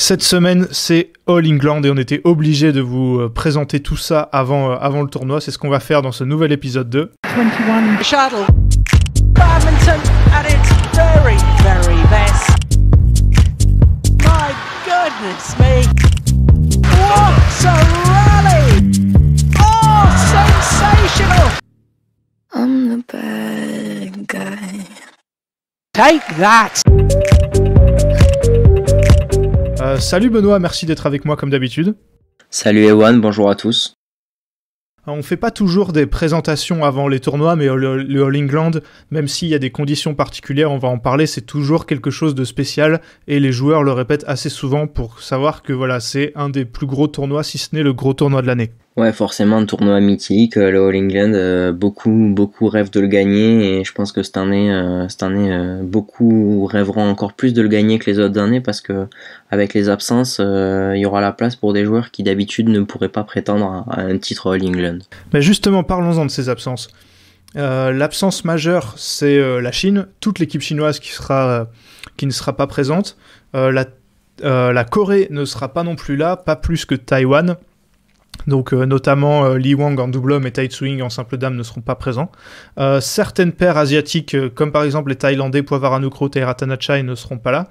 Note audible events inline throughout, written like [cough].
Cette semaine, c'est All England et on était obligé de vous euh, présenter tout ça euh, avant, le tournoi. C'est ce qu'on va faire dans ce nouvel épisode 2. 21. Shuttle. Badminton at its very, very best. My goodness me. What a rally! Oh, sensational! I'm the bad guy. Take that! Euh, salut Benoît, merci d'être avec moi comme d'habitude. Salut Ewan, bonjour à tous. Euh, on fait pas toujours des présentations avant les tournois, mais le, le All England, même s'il y a des conditions particulières, on va en parler, c'est toujours quelque chose de spécial et les joueurs le répètent assez souvent pour savoir que voilà, c'est un des plus gros tournois, si ce n'est le gros tournoi de l'année. Ouais, forcément, un tournoi mythique, euh, le All England, euh, beaucoup, beaucoup rêvent de le gagner et je pense que cette année, euh, cette année beaucoup rêveront encore plus de le gagner que les autres années parce que avec les absences, il y aura la place pour des joueurs qui d'habitude ne pourraient pas prétendre à, un titre All England. Mais justement, parlons-en de ces absences. L'absence majeure, c'est la Chine, toute l'équipe chinoise qui, sera, qui ne sera pas présente. la Corée ne sera pas non plus là, pas plus que Taïwan. Donc euh, notamment euh, Li Wang en double homme et Tai Tsui en simple dame ne seront pas présents. Euh, certaines paires asiatiques, comme par exemple les Thaïlandais Nukrot et Ratanachai, ne seront pas là.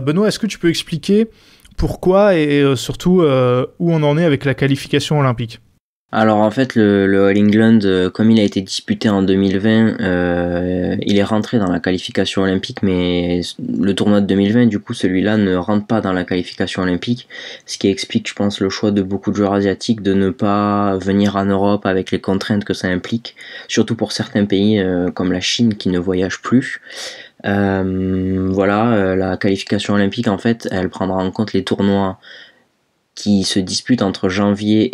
Benoît, est-ce que tu peux expliquer pourquoi et surtout où on en est avec la qualification olympique alors en fait, le, le All England, euh, comme il a été disputé en 2020, euh, il est rentré dans la qualification olympique, mais le tournoi de 2020, du coup, celui-là ne rentre pas dans la qualification olympique, ce qui explique, je pense, le choix de beaucoup de joueurs asiatiques de ne pas venir en Europe avec les contraintes que ça implique, surtout pour certains pays euh, comme la Chine qui ne voyage plus. voilà, la qualification olympique, en fait, elle prendra en compte les tournois qui se disputent entre janvier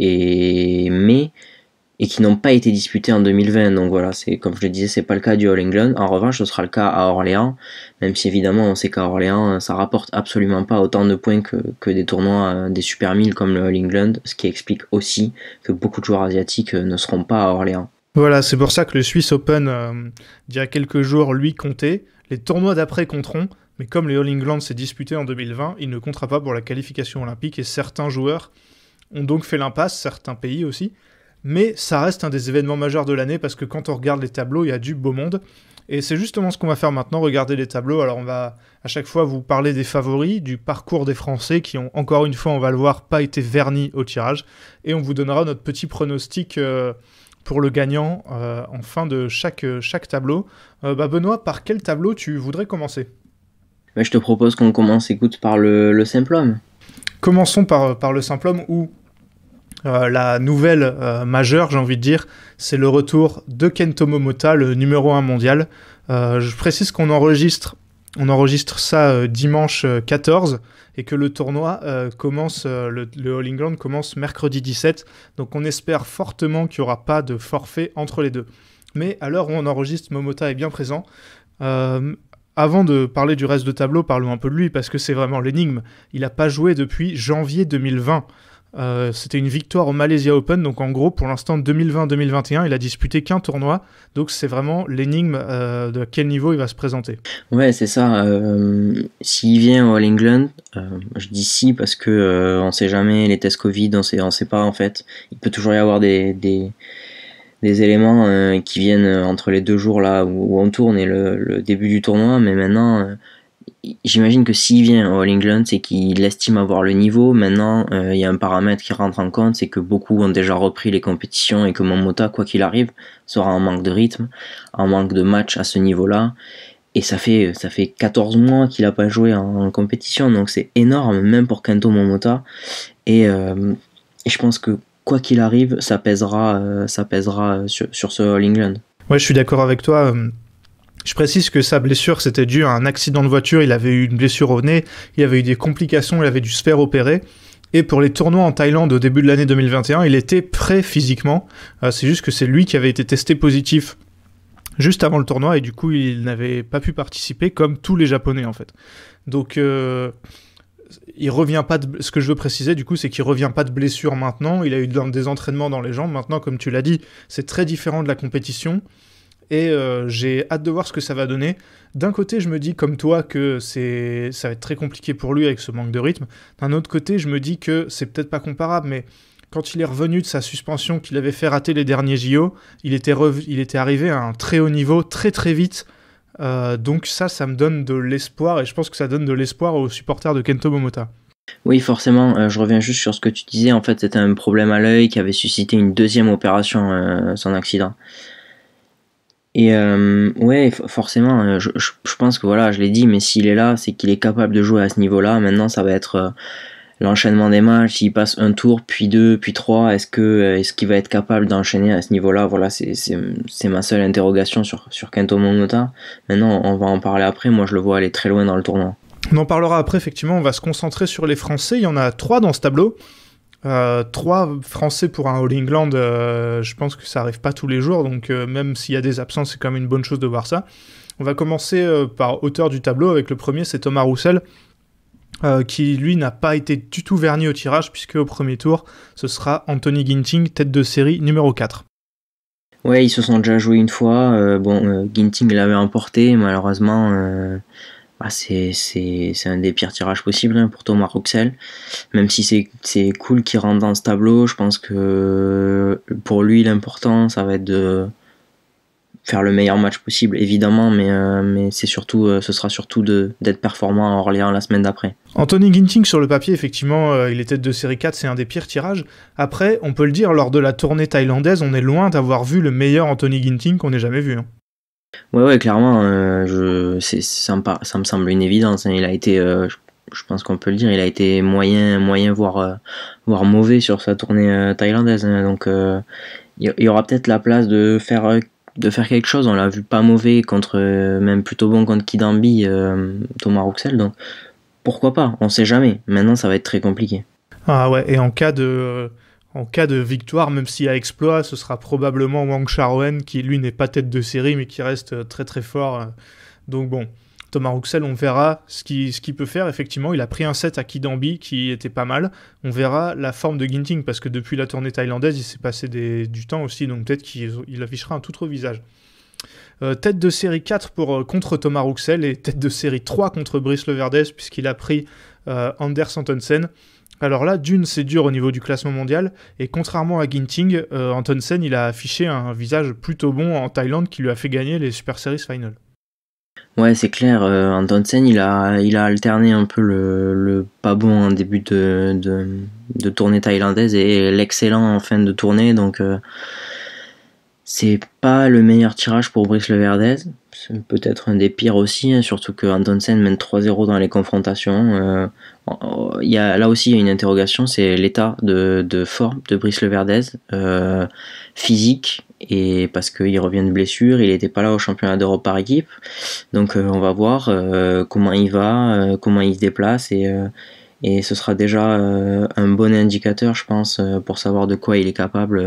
et mai et qui n'ont pas été disputés en 2020. Donc voilà, c'est comme je le disais, c'est pas le cas du All England. En revanche, ce sera le cas à Orléans, même si évidemment on sait qu'à Orléans, ça rapporte absolument pas autant de points que, des tournois euh, des Super 1000 comme le All England, ce qui explique aussi que beaucoup de joueurs asiatiques euh, ne seront pas à Orléans. Voilà, c'est pour ça que le Swiss Open, euh, d'il y a quelques jours, lui comptait. Les tournois d'après compteront mais comme les All England s'est disputé en 2020, il ne comptera pas pour la qualification olympique et certains joueurs ont donc fait l'impasse, certains pays aussi. Mais ça reste un des événements majeurs de l'année parce que quand on regarde les tableaux, il y a du beau monde. Et c'est justement ce qu'on va faire maintenant, regarder les tableaux. Alors on va à chaque fois vous parler des favoris, du parcours des Français qui ont encore une fois, on va le voir, pas été vernis au tirage. Et on vous donnera notre petit pronostic euh, pour le gagnant euh, en fin de chaque, euh, chaque tableau. Bah, Benoît, par quel tableau tu voudrais commencer bah, je te propose qu'on commence, écoute, par le, le simple homme. Commençons par, par le simple homme où euh, la nouvelle euh, majeure, j'ai envie de dire, c'est le retour de Kento Momota, le numéro 1 mondial. Euh, je précise qu'on enregistre, on enregistre ça dimanche 14 et que le tournoi commence, le, le, All England commence mercredi 17. Donc on espère fortement qu'il n'y aura pas de forfait entre les deux. Mais à l'heure où on enregistre, Momota est bien présent. Euh, avant de parler du reste de tableau, parlons un peu de lui parce que c'est vraiment l'énigme. Il n'a pas joué depuis janvier 2020. Euh, c'était une victoire au Malaysia Open, donc en gros pour l'instant 2020-2021, il a disputé qu'un tournoi, donc c'est vraiment l'énigme euh, de quel niveau il va se présenter. Ouais, c'est ça. Euh, s'il vient au All England, je dis si parce qu'on ne sait jamais les tests Covid, on ne on sait pas en fait. Il peut toujours y avoir des des éléments euh, qui viennent euh, entre les deux jours là où, on tourne et le, début du tournoi, mais maintenant, euh, j'imagine que s'il vient au All England, c'est qu'il estime avoir le niveau. Maintenant, il y a un paramètre qui rentre en compte, c'est que beaucoup ont déjà repris les compétitions et que Momota, quoi qu'il arrive, sera en manque de rythme, en manque de match à ce niveau-là. Et ça fait, ça fait 14 mois qu'il n'a pas joué en, compétition, donc c'est énorme, même pour Kento Momota. et je pense que quoi qu'il arrive, ça pèsera, euh, ça euh, sur, sur, ce All England. Ouais, je suis d'accord avec toi. Euh, je précise que sa blessure, c'était dû à un accident de voiture. Il avait eu une blessure au nez, il avait eu des complications, il avait dû se faire opérer. Et pour les tournois en Thaïlande au début de l'année 2021, il était prêt physiquement. c'est juste que c'est lui qui avait été testé positif juste avant le tournoi et du coup il n'avait pas pu participer comme tous les Japonais en fait. Donc il revient pas de... ce que je veux préciser du coup c'est qu'il revient pas de blessure maintenant il a eu des entraînements dans les jambes maintenant comme tu l'as dit c'est très différent de la compétition et euh, j'ai hâte de voir ce que ça va donner d'un côté je me dis comme toi que c'est ça va être très compliqué pour lui avec ce manque de rythme d'un autre côté je me dis que c'est peut-être pas comparable mais quand il est revenu de sa suspension qu'il avait fait rater les derniers JO, il était, il était arrivé à un très haut niveau très très vite euh, donc ça, ça me donne de l'espoir et je pense que ça donne de l'espoir aux supporters de Kento Momota. Oui, forcément, euh, je reviens juste sur ce que tu disais. En fait, c'était un problème à l'œil qui avait suscité une deuxième opération, euh, son accident. Et ouais, forcément, je, je, pense que voilà, je l'ai dit, mais s'il est là, c'est qu'il est capable de jouer à ce niveau-là. Maintenant, ça va être l'enchaînement des matchs, s'il passe un tour, puis deux, puis trois, est-ce que euh, est-ce qu'il va être capable d'enchaîner à ce niveau-là Voilà, c'est ma seule interrogation sur, sur Kento Momota. Maintenant, on va en parler après, moi je le vois aller très loin dans le tournoi. On en parlera après, effectivement, on va se concentrer sur les Français, il y en a trois dans ce tableau. Euh, trois Français pour un All England, euh, je pense que ça arrive pas tous les jours, donc même s'il y a des absences, c'est quand même une bonne chose de voir ça. On va commencer par hauteur du tableau avec le premier, c'est Thomas Roussel, euh, qui lui n'a pas été du tout verni au tirage, puisque au premier tour, ce sera Anthony Ginting, tête de série numéro 4. Ouais, ils se sont déjà joués une fois. Euh, bon, euh, Ginting l'avait emporté, malheureusement. Bah, c'est, un des pires tirages possibles hein, pour Thomas Roxel. Même si c'est, c'est cool qu'il rentre dans ce tableau, je pense que pour lui, l'important, ça va être de, faire le meilleur match possible, évidemment, mais, euh, mais c'est surtout, euh, ce sera surtout d'être performant à Orléans la semaine d'après. Anthony Ginting, sur le papier, effectivement, euh, il est tête de série 4, c'est un des pires tirages. Après, on peut le dire, lors de la tournée thaïlandaise, on est loin d'avoir vu le meilleur Anthony Ginting qu'on ait jamais vu. Oui, hein. Ouais, ouais, clairement, je, sympa, ça me semble une évidence. Hein. il a été, je, pense qu'on peut le dire, il a été moyen, moyen voire, voire mauvais sur sa tournée thaïlandaise. Hein. donc, il y aura peut-être la place de faire de faire quelque chose. On l'a vu pas mauvais contre, euh, même plutôt bon contre Kidambi, euh, Thomas Rouxel. Donc pourquoi pas On sait jamais. Maintenant, ça va être très compliqué. Ah ouais, et en cas de. Euh, en cas de victoire, même s'il y a exploit, ce sera probablement Wang Charwen qui lui n'est pas tête de série mais qui reste très très fort. Donc bon, Thomas Rouxel, on verra ce qu'il ce peut faire. Effectivement, il a pris un set à Kidambi qui était pas mal. On verra la forme de Ginting parce que depuis la tournée thaïlandaise, il s'est passé du temps aussi, donc peut-être qu'il affichera un tout autre visage. Euh, tête de série 4 pour, euh, contre Thomas Rouxel et tête de série 3 contre Brice Leverdez puisqu'il a pris euh, Anders Antonsen. Alors là, d'une, c'est dur au niveau du classement mondial, et contrairement à Ginting, Antonsen, il a affiché un visage plutôt bon en Thaïlande qui lui a fait gagner les Super Series Final. Ouais, c'est clair, Anton euh, il a alterné un peu le pas bon en début de tournée thaïlandaise et l'excellent en fin de tournée donc euh, c'est pas le meilleur tirage pour Brice Leverdez, C'est peut-être un des pires aussi, hein, surtout surtout Sen mène 3-0 dans les confrontations, euh, y a là aussi, il y a une interrogation, c'est l'état de forme de Brice Leverdez, physique et parce qu'il revient de blessure, il n'était pas là au championnat d'Europe par équipe. Donc euh, on va voir euh, comment il va, euh, comment il se déplace et, et ce sera déjà un bon indicateur, je pense, pour savoir de quoi il est capable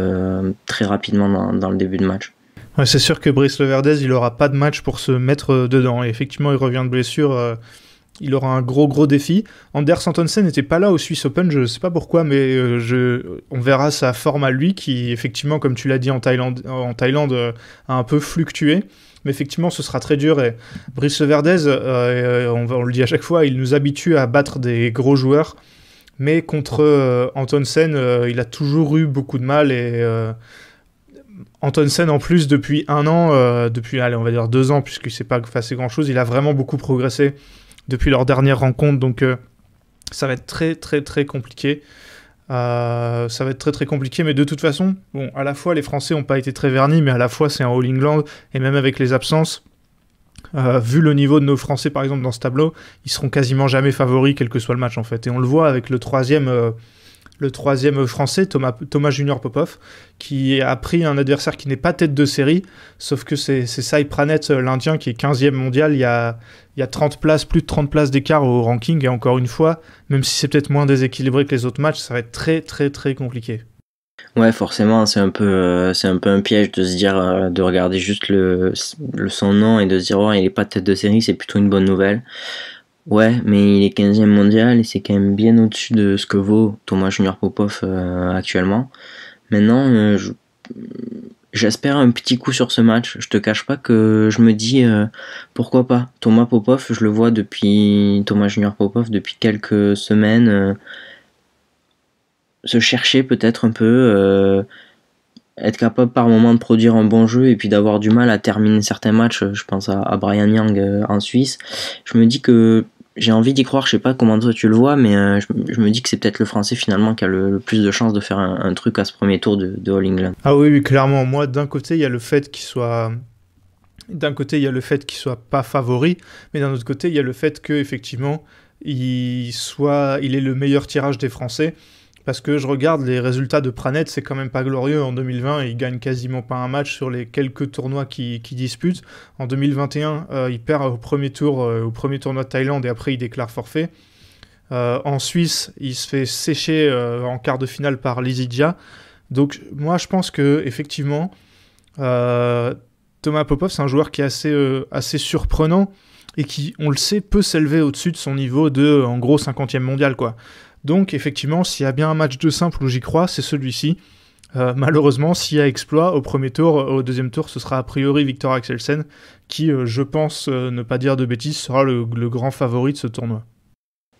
très rapidement dans, le début de match. c'est sûr que Brice Leverdez, il n'aura pas de match pour se mettre dedans. effectivement, il revient de blessure il aura un gros gros défi. Anders Antonsen n'était pas là au Swiss Open, je ne sais pas pourquoi, mais euh, je, on verra sa forme à lui qui, effectivement, comme tu l'as dit en Thaïlande, en Thaïlande euh, a un peu fluctué. Mais effectivement, ce sera très dur. Et Brice Verdez, euh, on, le dit à chaque fois, il nous habitue à battre des gros joueurs. Mais contre Antonsen, il a toujours eu beaucoup de mal. Et Antonsen, en plus, depuis un an, depuis, allez, on va dire deux ans, puisqu'il ne s'est pas passé grand-chose, il a vraiment beaucoup progressé depuis leur dernière rencontre. Donc euh, ça va être très très très compliqué. Euh, ça va être très très compliqué, mais de toute façon, bon, à la fois les Français n'ont pas été très vernis, mais à la fois c'est un All England, et même avec les absences, euh, vu le niveau de nos Français par exemple dans ce tableau, ils seront quasiment jamais favoris quel que soit le match en fait. Et on le voit avec le troisième, le troisième français, Thomas, Junior Popov, qui a pris un adversaire qui n'est pas tête de série, sauf que c'est Sai Pranet, euh, l'Indien, qui est 15e mondial. Il y a, il 30 places, plus de 30 places d'écart au ranking. Et encore une fois, même si c'est peut-être moins déséquilibré que les autres matchs, ça va être très, très, très compliqué. Ouais, forcément, c'est un peu, euh, c'est un peu un piège de se dire, euh, de regarder juste le, son nom et de se dire, oh, il n'est pas tête de série, c'est plutôt une bonne nouvelle. Ouais, mais il est 15e mondial et c'est quand même bien au-dessus de ce que vaut Thomas Junior Popov euh, actuellement. Maintenant, euh, j'espère un petit coup sur ce match. Je te cache pas que je me dis euh, pourquoi pas. Thomas Popov, je le vois depuis Thomas Junior Popov depuis quelques semaines se chercher peut-être un peu être capable par moment de produire un bon jeu et puis d'avoir du mal à terminer certains matchs, je pense à, Brian Young en Suisse, je me dis que j'ai envie d'y croire, je sais pas comment toi tu le vois, mais euh, je, me dis que c'est peut-être le français finalement qui a le, plus de chances de faire un, truc à ce premier tour de, de All England. Ah oui, oui clairement. Moi, d'un côté, il y a le fait qu'il soit. D'un côté, il y a le fait qu'il soit pas favori, mais d'un autre côté, il y a le fait qu'effectivement, il soit, il est le meilleur tirage des Français parce que je regarde les résultats de Pranet, c'est quand même pas glorieux. En 2020, il gagne quasiment pas un match sur les quelques tournois qu'il dispute. En 2021, il perd au premier tour, euh, au premier tournoi de Thaïlande et après il déclare forfait. Euh, en Suisse, il se fait sécher euh, en quart de finale par Lizidia. Donc moi, je pense que effectivement, Thomas Popov, c'est un joueur qui est assez, assez surprenant et qui, on le sait, peut s'élever au-dessus de son niveau de, en gros, 50e mondial, quoi. Donc effectivement, s'il y a bien un match de simple où j'y crois, c'est celui-ci. Euh, malheureusement, s'il y a exploit au premier tour, euh, au deuxième tour, ce sera a priori Victor Axelsen, qui, euh, je pense, ne pas dire de bêtises, sera le, grand favori de ce tournoi.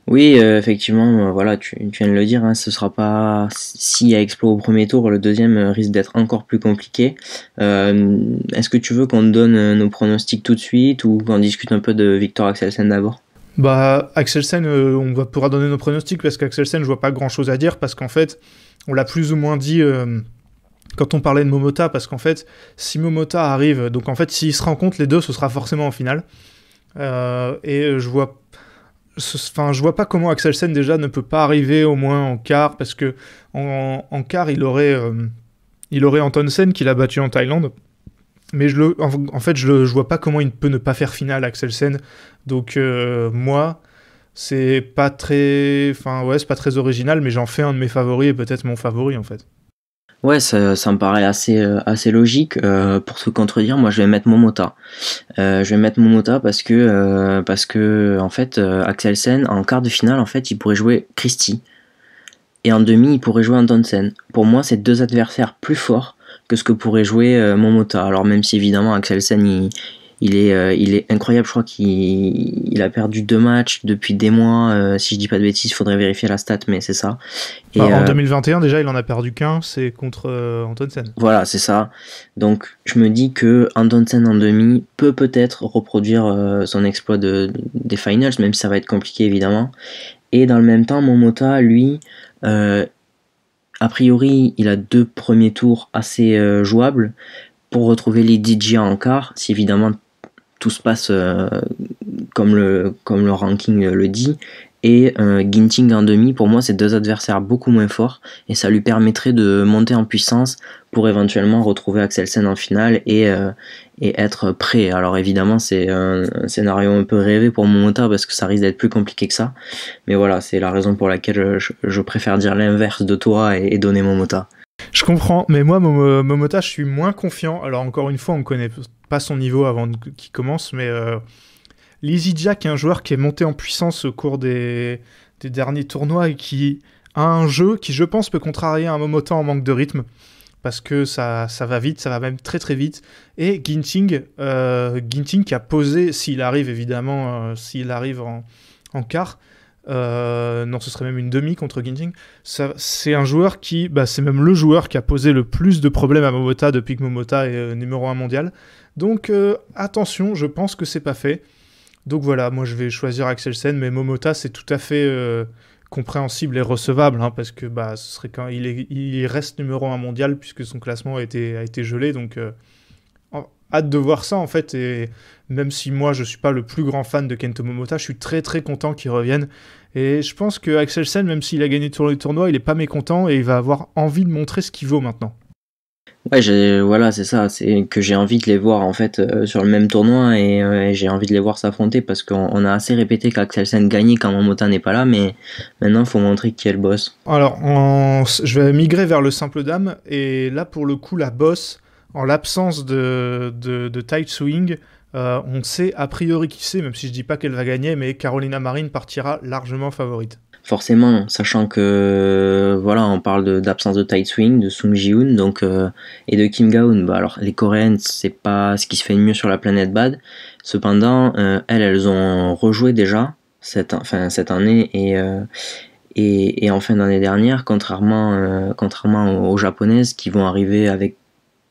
Oui, effectivement, voilà, tu, viens de le dire, hein, ce sera pas s'il y a exploit au premier tour, le deuxième risque d'être encore plus compliqué. Est-ce que tu veux qu'on donne nos pronostics tout de suite ou qu'on discute un peu de Victor Axelsen d'abord bah, Axelsen, Sen euh, on va donner nos pronostics parce qu'Axelsen, je vois pas grand chose à dire parce qu'en fait, on l'a plus ou moins dit euh, quand on parlait de Momota parce qu'en fait, si Momota arrive, donc en fait, s'il se rencontrent les deux, ce sera forcément en finale. Euh, et je vois, enfin, je vois pas comment Axelsen déjà ne peut pas arriver au moins en quart parce que en, quart, il aurait, il aurait Antonsen qu'il a battu en Thaïlande mais je le, en, fait, je, vois pas comment il peut ne pas faire finale, Axel Sen Donc, euh, moi, c'est pas très. Enfin, ouais, c'est pas très original, mais j'en fais un de mes favoris et peut-être mon favori, en fait. Ouais, ça, me paraît assez, euh, assez logique. Euh, pour se contredire, moi, je vais mettre Momota. Euh, je vais mettre Momota parce que, parce que en fait, Sen en quart de finale, en fait, il pourrait jouer Christie. Et en demi, il pourrait jouer Sen Pour moi, c'est deux adversaires plus forts que ce que pourrait jouer euh, Momota. Alors même si évidemment Axelsen il, il est, euh, il est incroyable, je crois qu'il a perdu deux matchs depuis des mois. Euh, si je dis pas de bêtises, il faudrait vérifier la stat, mais c'est ça. Et, bah, en 2021, déjà, il en a perdu qu'un, c'est contre Antonsen. Voilà, c'est ça. Donc, je me dis que Antonsen en demi peut peut-être reproduire son exploit de, des finals, même si ça va être compliqué évidemment. Et dans le même temps, Momota, lui, a priori, il a deux premiers tours assez euh, jouables pour retrouver les DJ en quart, si évidemment tout se passe euh, comme, comme le ranking le dit, et euh, Ginting en demi, pour moi, c'est deux adversaires beaucoup moins forts et ça lui permettrait de monter en puissance pour éventuellement retrouver Axelsen en finale euh, et, être prêt. Alors évidemment, c'est un, scénario un peu rêvé pour Momota parce que ça risque d'être plus compliqué que ça. Mais voilà, c'est la raison pour laquelle je, préfère dire l'inverse de toi et, donner Momota. Je comprends, mais moi, Momota, je suis moins confiant. Alors encore une fois, on ne connaît pas son niveau avant qu'il commence, mais euh, Lizzy Jack est un joueur qui est monté en puissance au cours des, derniers tournois et qui a un jeu qui, je pense, peut contrarier un Momota en manque de rythme. Parce que ça, va vite, ça va même très très vite. Et Ginting, euh, Ginting qui a posé, s'il arrive évidemment, euh, s'il arrive en, quart, euh, non, ce serait même une demi contre Ginting. C'est un joueur qui, bah, c'est même le joueur qui a posé le plus de problèmes à Momota depuis que Momota est numéro 1 mondial. Donc attention, je pense que c'est pas fait. Donc voilà, moi je vais choisir Sen, mais Momota c'est tout à fait euh, compréhensible et recevable, hein, parce que bah, ce serait quand il, est, il reste numéro 1 mondial puisque son classement a été, gelé, donc euh, hâte de voir ça en fait, et même si moi je ne suis pas le plus grand fan de Kento Momota, je suis très très content qu'il revienne, et je pense que Sen, même s'il a gagné le tournoi, il n'est pas mécontent et il va avoir envie de montrer ce qu'il vaut maintenant. Ouais, voilà, c'est ça, c'est que j'ai envie de les voir en fait euh, sur le même tournoi euh, et, j'ai envie de les voir s'affronter parce qu'on a assez répété qu'Axelsen gagnait quand Momota n'est pas là, mais maintenant il faut montrer qui est le boss. Alors, je vais migrer vers le simple dame et là pour le coup, la boss, en l'absence de, tight swing, euh, on sait a priori qui c'est, même si je dis pas qu'elle va gagner, mais Carolina Marine partira largement favorite forcément, sachant que euh, voilà, on parle d'absence de, tight swing, de Sung ji donc, euh, et de Kim gaun Bah, alors, les coréennes, c'est pas ce qui se fait de mieux sur la planète Bad. Cependant, euh, elles, elles ont rejoué déjà cette, enfin, cette année et, et, en fin d'année dernière, contrairement, contrairement aux japonaises qui vont arriver avec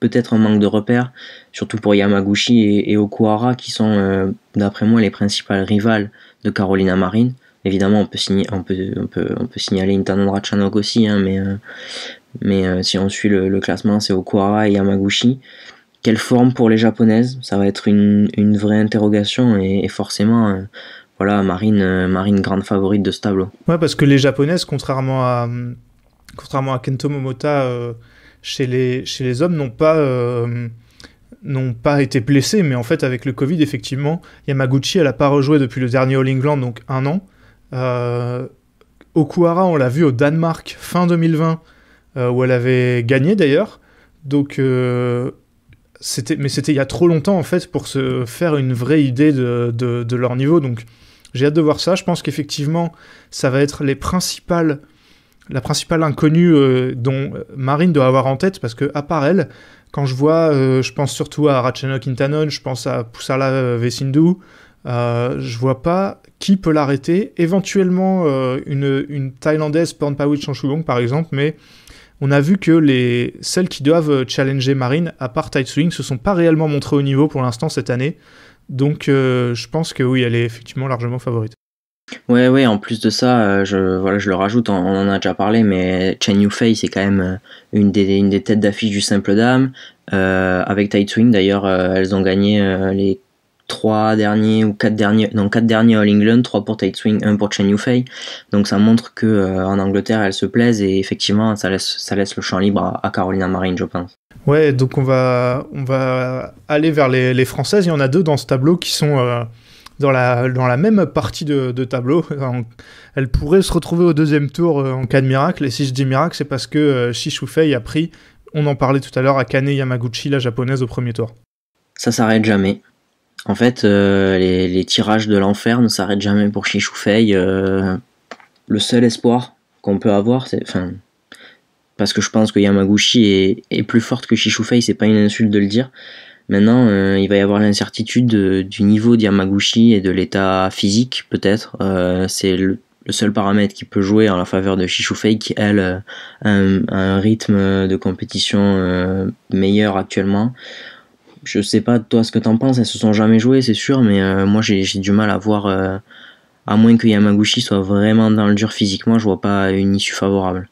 peut-être un manque de repères, surtout pour Yamaguchi et, et Okuhara qui sont, d'après moi, les principales rivales de Carolina Marine. Évidemment, on peut, signer, on peut, on peut, signaler Intanon Ratchanok aussi, hein, mais, euh, mais euh, si on suit le, classement, c'est Okura et Yamaguchi. Quelle forme pour les japonaises Ça va être une, vraie interrogation et, forcément, euh, voilà, Marine, Marine grande favorite de ce tableau. Ouais, parce que les japonaises, contrairement à, contrairement Kento Momota, chez, les, chez les hommes, n'ont pas n'ont pas été blessés, mais en fait, avec le Covid, effectivement, Yamaguchi, elle n'a pas rejoué depuis le dernier All England, donc un an. Euh, Okuhara, on l'a vu au Danemark fin 2020, euh, où elle avait gagné d'ailleurs. Donc, euh, mais c'était il y a trop longtemps en fait pour se faire une vraie idée de, leur niveau. Donc, j'ai hâte de voir ça. Je pense qu'effectivement, ça va être les la principale inconnue dont Marine doit avoir en tête, parce que à part elle, quand je vois, je pense surtout à Ratchanok Kintanon je pense à Poussala Vesindu, euh, je vois pas qui peut l'arrêter. Éventuellement, euh, une, une, Thaïlandaise, Pornpawit Chanchugong, par exemple, mais on a vu que les, celles qui doivent euh, challenger Marine, à part swing se sont pas réellement montrées au niveau pour l'instant cette année. Donc, je pense que oui, elle est effectivement largement favorite. Ouais, ouais, en plus de ça, je, voilà, je le rajoute, on, en a déjà parlé, mais Chen Yufei, c'est quand même une des, une des têtes d'affiche du simple dame. Euh, avec swing d'ailleurs, elles ont gagné les trois derniers ou quatre derniers, quatre derniers All England, trois pour Tate Swing, un pour Chen Yufei. Donc ça montre que euh, en Angleterre, elle se plaisent et effectivement, ça laisse, ça laisse le champ libre à, Carolina Marine, je pense. Ouais, donc on va, on va aller vers les, les, Françaises. Il y en a deux dans ce tableau qui sont euh, dans, la, dans la même partie de, tableau. [laughs] elle elles pourraient se retrouver au deuxième tour euh, en cas de miracle. Et si je dis miracle, c'est parce que Shishufei a pris, on en parlait tout à l'heure, à Kane Yamaguchi, la japonaise, au premier tour. Ça s'arrête jamais. En fait, euh, les, tirages de l'enfer ne s'arrêtent jamais pour Chichoufei. Euh, le seul espoir qu'on peut avoir, c'est. Enfin. Parce que je pense que Yamaguchi est, est plus forte que ce c'est pas une insulte de le dire. Maintenant, euh, il va y avoir l'incertitude du niveau d'Yamaguchi et de l'état physique, peut-être. c'est le, seul paramètre qui peut jouer en la faveur de Chichoufei, qui, elle, a un rythme de compétition meilleur actuellement. Je sais pas toi ce que tu en penses, elles se sont jamais jouées, c'est sûr, mais euh, moi j'ai du mal à voir, euh, à moins que Yamaguchi soit vraiment dans le dur physiquement, je vois pas une issue favorable.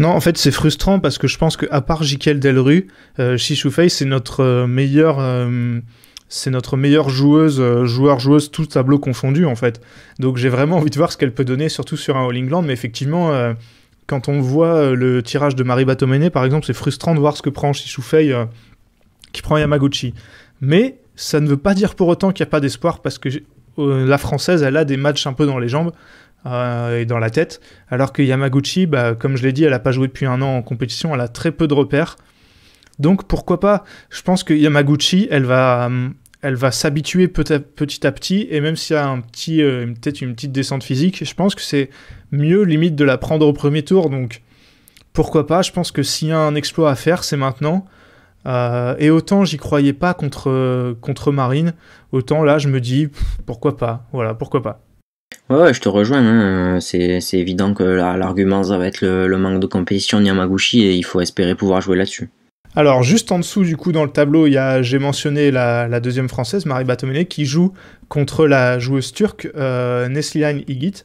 Non, en fait, c'est frustrant parce que je pense que à part Jikel Delru, euh, c'est notre euh, meilleur c'est notre meilleure joueuse, joueur, joueuse, tout tableau confondu en fait. Donc j'ai vraiment envie de voir ce qu'elle peut donner, surtout sur un All England. Mais effectivement, quand on voit le tirage de Marie Batomene, par exemple, c'est frustrant de voir ce que prend Shishufei qui prend Yamaguchi. Mais ça ne veut pas dire pour autant qu'il n'y a pas d'espoir parce que euh, la française, elle a des matchs un peu dans les jambes euh, et dans la tête. Alors que Yamaguchi, bah, comme je l'ai dit, elle n'a pas joué depuis un an en compétition, elle a très peu de repères. Donc pourquoi pas Je pense que Yamaguchi, elle va, elle va s'habituer petit à petit, et même s'il y a un petit, euh, peut-être une petite descente physique, je pense que c'est mieux limite de la prendre au premier tour. Donc pourquoi pas Je pense que s'il y a un exploit à faire, c'est maintenant. Euh, et autant j'y croyais pas contre, contre Marine, autant là je me dis pourquoi pas, voilà, pourquoi pas. Ouais, ouais je te rejoins, hein, euh, c'est évident que l'argument ça va être le, manque de compétition Yamaguchi et il faut espérer pouvoir jouer là-dessus. Alors juste en dessous du coup dans le tableau, j'ai mentionné la, deuxième française, Marie Batomene, qui joue contre la joueuse turque euh, Neslihan Igit.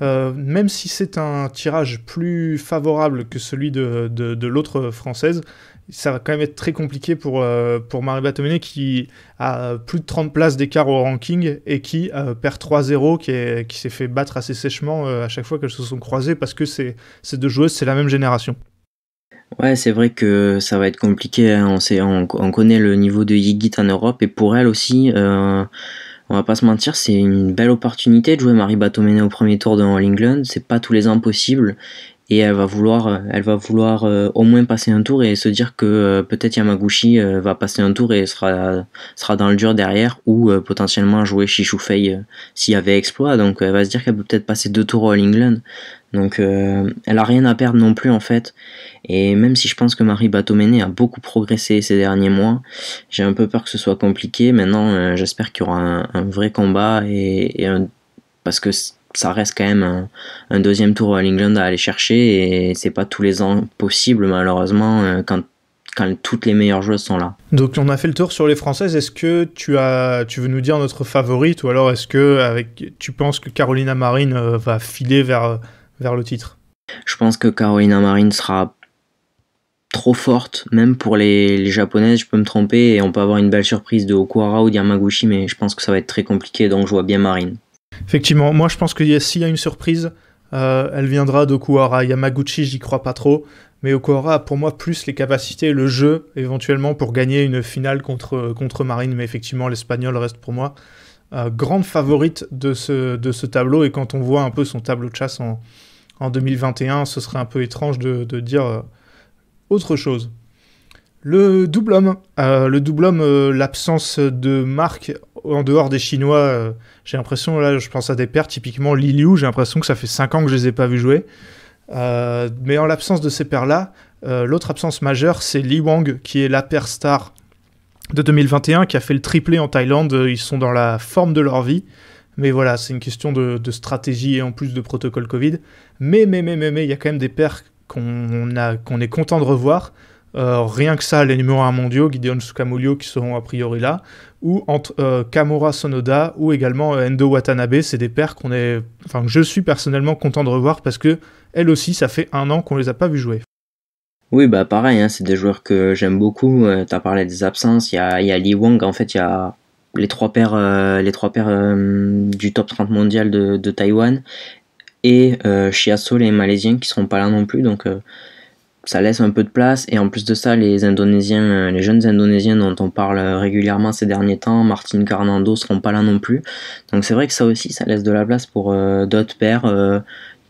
même si c'est un tirage plus favorable que celui de l'autre française, ça va quand même être très compliqué pour, euh, pour Marie Batomene qui a plus de 30 places d'écart au ranking et qui euh, perd 3-0, qui, qui s'est fait battre assez sèchement euh, à chaque fois qu'elles se sont croisées parce que ces, deux joueuses, c'est la même génération. Ouais, c'est vrai que ça va être compliqué. Hein. On, sait, on, connaît le niveau de Yigit en Europe et pour elle aussi, on va pas se mentir, c'est une belle opportunité de jouer Marie Batomene au premier tour de All England. C'est pas tous les ans possible et elle va vouloir, euh, elle va vouloir euh, au moins passer un tour et se dire que euh, peut-être Yamaguchi va passer un tour et sera, sera dans le dur derrière ou potentiellement jouer Shishufei s'il y avait exploit. Donc elle va se dire qu'elle peut peut-être passer deux tours au All England. Donc elle a rien à perdre non plus en fait. Et même si je pense que Marie Batomene a beaucoup progressé ces derniers mois, j'ai un peu peur que ce soit compliqué. Maintenant, j'espère qu'il y aura un, vrai combat et, et parce que ça reste quand même un, deuxième tour à l'England à aller chercher et c'est pas tous les ans possible malheureusement euh, quand toutes les meilleures joueuses sont là. Donc on a fait le tour sur les françaises. Est-ce que tu as, tu veux nous dire notre favorite ou alors est-ce que avec, tu penses que Carolina Marine euh, va filer vers vers le titre Je pense que Carolina Marine sera trop forte, même pour les, japonaises, je peux me tromper et on peut avoir une belle surprise de Okuhara ou Yamaguchi mais je pense que ça va être très compliqué, donc je vois bien Marine. Effectivement, moi je pense que s'il y a une surprise, euh, elle viendra d'Okuhara. Yamaguchi, j'y crois pas trop, mais Okuhara a pour moi plus les capacités, le jeu éventuellement pour gagner une finale contre, contre Marine, mais effectivement l'Espagnol reste pour moi euh, grande favorite de ce, de ce tableau, et quand on voit un peu son tableau de chasse en, 2021, ce serait un peu étrange de, dire euh, autre chose. Le double homme. Euh, le double homme, euh, l'absence de marque en dehors des Chinois, euh, j'ai l'impression, là, je pense à des paires, typiquement Liliu, j'ai l'impression que ça fait 5 ans que je les ai pas vus jouer. mais en l'absence de ces paires-là, l'autre absence majeure, c'est Li Wang, qui est la paire star de 2021, qui a fait le triplé en Thaïlande. Ils sont dans la forme de leur vie. Mais voilà, c'est une question de, stratégie et en plus de protocole Covid. Mais, mais, mais, mais, mais, il y a quand même des paires qu'on est content de revoir. Euh, rien que ça, les numéros 1 mondiaux, Gideon Sukamulio qui seront a priori là, ou entre euh, Kamura Sonoda ou également euh, Endo Watanabe, c'est des paires qu'on est, enfin que je suis personnellement content de revoir parce que elles aussi, ça fait un an qu'on ne les a pas vus jouer. Oui, bah pareil, hein, c'est des joueurs que j'aime beaucoup. tu as parlé des absences, il y a, y Li Wang, en fait, il y a les trois paires, les trois du top 30 mondial de, de Taïwan et Chiasso, les Malaisiens, qui ne seront pas là non plus. Donc, ça laisse un peu de place. Et en plus de ça, les Indonésiens, euh, les jeunes Indonésiens dont on parle euh, régulièrement ces derniers temps, Martin Carnando, seront pas là non plus. Donc c'est vrai que ça aussi, ça laisse de la place pour euh, d'autres pairs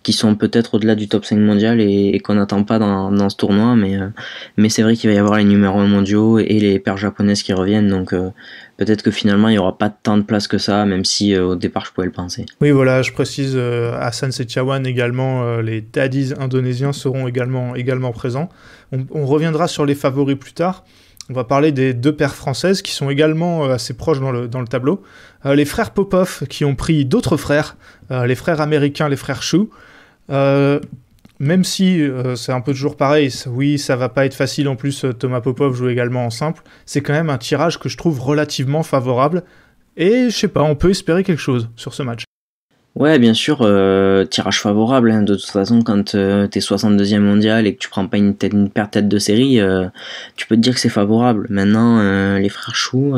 qui sont peut-être au-delà du top 5 mondial et, qu'on n'attend pas dans, dans, ce tournoi. Mais, euh, mais c'est vrai qu'il va y avoir les numéros mondiaux et les paires japonaises qui reviennent. Donc euh, peut-être que finalement, il n'y aura pas tant de place que ça, même si euh, au départ, je pouvais le penser. Oui, voilà, je précise, Hassan Sechawan également, les daddies indonésiens seront également, également présents. On, reviendra sur les favoris plus tard. On va parler des deux paires françaises qui sont également assez proches dans le, dans le tableau. les frères Popov qui ont pris d'autres frères, les frères américains, les frères Chou, euh, même si euh, c'est un peu toujours pareil, oui, ça va pas être facile. En plus, euh, Thomas Popov joue également en simple. C'est quand même un tirage que je trouve relativement favorable. Et je sais pas, on peut espérer quelque chose sur ce match. Ouais, bien sûr, tirage favorable. Hein. De toute façon, quand tu t'es 62e mondial et que tu prends pas une, tête, une paire tête de série, tu peux te dire que c'est favorable. Maintenant, les frères Chou,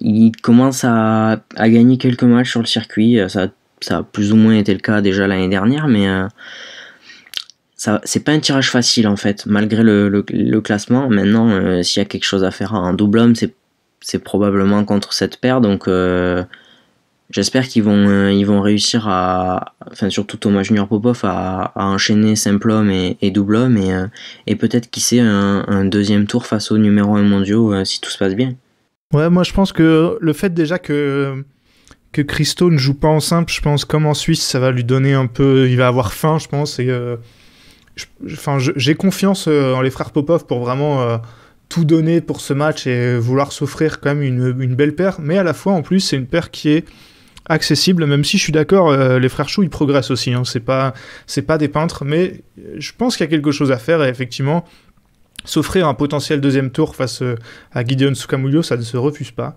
ils commencent à, à, gagner quelques matchs sur le circuit. Ça ça a plus ou moins été le cas déjà l'année dernière, mais euh, ça c'est pas un tirage facile en fait, malgré le, classement. Maintenant, euh, s'il y a quelque chose à faire en double homme, c'est probablement contre cette paire, donc euh, j'espère qu'ils vont, ils vont réussir à, enfin surtout Thomas Junior Popov, à, enchaîner simple homme et, double homme, et, et peut-être qui sait un, deuxième tour face au numéro 1 mondiaux si tout se passe bien. Ouais, moi je pense que le fait déjà que que Christo ne joue pas en simple, je pense, comme en Suisse, ça va lui donner un peu. Il va avoir faim, je pense. Et, euh, j'ai confiance euh, en les frères Popov pour vraiment euh, tout donner pour ce match et vouloir s'offrir quand même une, belle paire. Mais à la fois, en plus, c'est une paire qui est accessible, même si je suis d'accord, les frères Chou, ils progressent aussi. Hein, c'est pas, c'est pas des peintres, mais je pense qu'il y a quelque chose à faire et effectivement. S'offrir un potentiel deuxième tour face à Gideon Sukamulio, ça ne se refuse pas.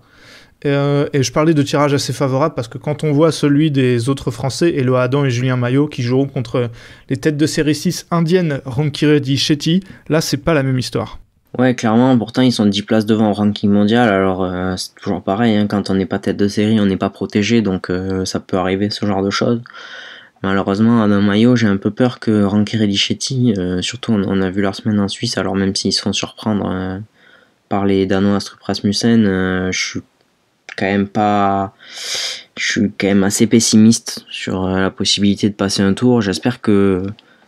Euh, et je parlais de tirage assez favorable parce que quand on voit celui des autres Français, Elo Adam et Julien Maillot, qui joueront contre les têtes de série 6 indiennes Rankireddy Shetty, là c'est pas la même histoire. Ouais, clairement, pourtant ils sont 10 places devant au ranking mondial, alors euh, c'est toujours pareil, hein, quand on n'est pas tête de série, on n'est pas protégé, donc euh, ça peut arriver ce genre de choses. Malheureusement, Adam Maillot, j'ai un peu peur que Rankireddy Shetty, surtout on, a vu leur semaine en Suisse, alors même s'ils se font surprendre par les Danois Astrup Rasmussen, je suis quand même pas. Je suis quand même assez pessimiste sur euh, la possibilité de passer un tour. J'espère que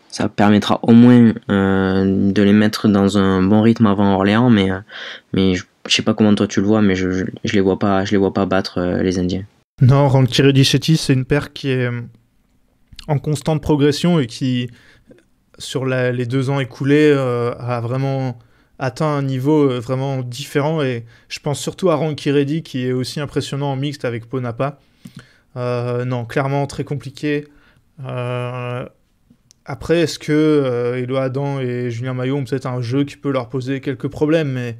ça permettra au moins euh, de les mettre dans un bon rythme avant Orléans, mais, euh, mais je, sais pas comment toi tu le vois, mais je, je, les vois pas, je les vois pas battre les Indiens. Non, Rankieri Dicetti, c'est une paire qui est en constante progression et qui, sur les deux ans écoulés, a vraiment atteint un niveau euh, vraiment différent et je pense surtout à Ranky Reddy qui est aussi impressionnant en mixte avec Ponapa. Euh, non, clairement très compliqué. Euh, après, est-ce que euh, Adam et Julien Maillot ont peut-être un jeu qui peut leur poser quelques problèmes Mais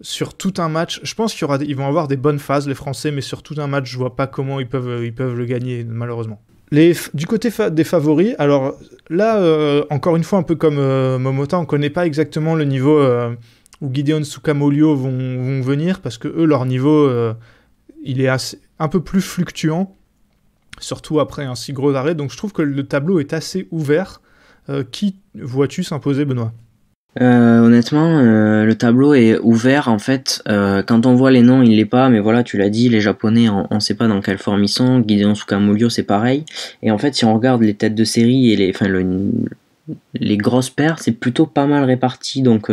sur tout un match, je pense qu'ils vont avoir des bonnes phases les Français, mais sur tout un match, je vois pas comment ils peuvent, ils peuvent le gagner malheureusement. Les, du côté des favoris, alors là, euh, encore une fois, un peu comme euh, Momota, on ne connaît pas exactement le niveau euh, où Gideon Sukamolio vont, vont venir, parce que eux, leur niveau, il est un peu plus fluctuant, surtout après un si gros arrêt. Donc je trouve que le tableau est assez ouvert. qui vois-tu s'imposer, Benoît euh, honnêtement, euh, le tableau est ouvert en fait. Euh, quand on voit les noms, il l'est pas, mais voilà, tu l'as dit, les Japonais, on, ne sait pas dans quelle forme ils sont. Gideon Sukamodio c'est pareil. Et en fait, si on regarde les têtes de série et les, enfin, les grosses paires, c'est plutôt pas mal réparti. Donc,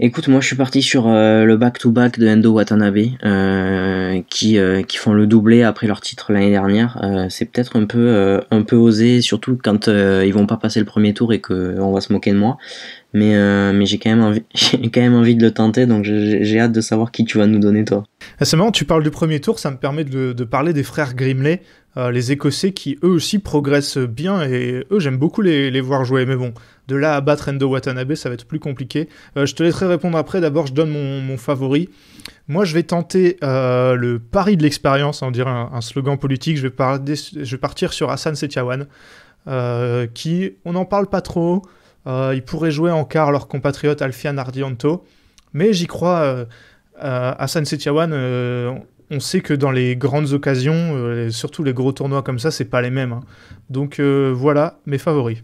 écoute, moi, je suis parti sur le back-to-back de Endo Watanabe, qui qui font le doublé après leur titre l'année dernière. c'est peut-être un peu un peu osé, surtout quand ils vont pas passer le premier tour et que va se moquer de moi mais, euh, mais j'ai quand, même envie, [laughs] quand même envie de le tenter, donc j'ai hâte de savoir qui tu vas nous donner, toi. Eh, c'est marrant, tu parles du premier tour, ça me permet de, de parler des frères Grimley, euh, les Écossais qui eux aussi progressent bien, et eux j'aime beaucoup les, les, voir jouer, mais bon, de là à battre Endo Watanabe, ça va être plus compliqué. Euh, je te laisserai répondre après, d'abord je donne mon, mon, favori. Moi je vais tenter le pari de l'expérience, hein, on dirait un, slogan politique, je vais, je vais partir sur Hassan Setiawan, qui, on n'en parle pas trop euh, ils pourraient jouer en quart leur compatriote Alfian Ardianto, mais j'y crois. à euh, San euh, Hassan on sait que dans les grandes occasions, surtout les gros tournois comme ça, c'est pas les mêmes. Hein. Donc voilà mes favoris.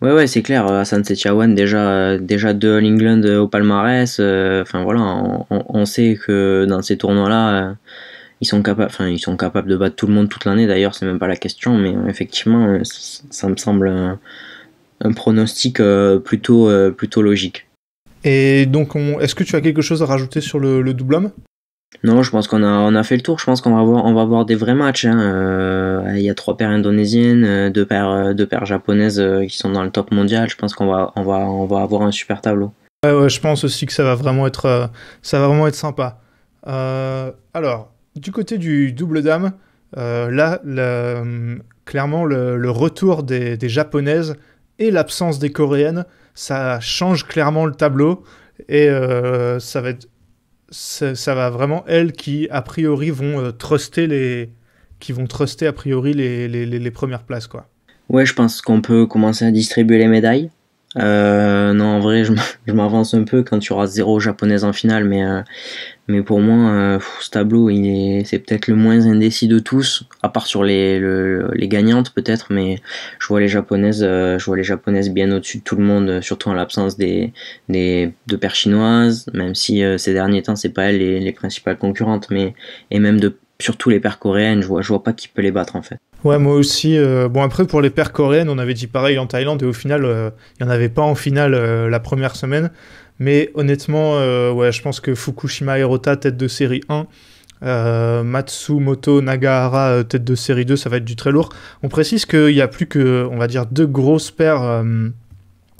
Ouais, ouais, c'est clair. à Sechawan, déjà, déjà de All England au palmarès. Enfin voilà, on, on, sait que dans ces tournois-là ils sont capables ils sont capables de battre tout le monde toute l'année d'ailleurs c'est même pas la question mais effectivement ça me semble un pronostic euh, plutôt, euh, plutôt logique. Et donc, est-ce que tu as quelque chose à rajouter sur le, double homme non, je pense qu'on a, on a fait le tour. Je pense qu'on va avoir on va des vrais matchs. Hein. Euh, il y a trois paires indonésiennes, deux paires, deux paires japonaises qui sont dans le top mondial. Je pense qu'on va, on va, on va avoir un super tableau. je pense aussi que ça va vraiment être, ça va vraiment être sympa. alors, du côté du double dame, là, clairement, le, retour des japonaises et l'absence des coréennes, ça change clairement le tableau et euh, ça va être ça va vraiment elles qui a priori vont euh, truster les qui vont truster a priori les, les premières places quoi. Ouais, je pense qu'on peut commencer à distribuer les médailles. Euh, non, en vrai, [laughs] je m'avance un peu quand tu auras zéro japonaise en finale, mais, euh, mais pour moi, euh, ce tableau, c'est est, peut-être le moins indécis de tous, à part sur les, les gagnantes peut-être, mais je vois les japonaises, euh, je vois les japonaises bien au-dessus de tout le monde, surtout en l'absence des, des de paires chinoises, même si ces derniers temps, c'est pas elles les, les, principales concurrentes, mais et même de surtout les paires coréennes, je vois, je vois pas qui peut les battre en fait. Ouais, moi aussi. Euh, bon, après, pour les paires coréennes, on avait dit pareil en Thaïlande et au final, euh, il n'y en avait pas en finale euh, la première semaine. Mais honnêtement, ouais, je pense que Fukushima Hirota, tête de série 1, Matsumoto Nagahara, tête de série 2, ça va être du très lourd. On précise qu'il n'y a plus que, on va dire, deux grosses paires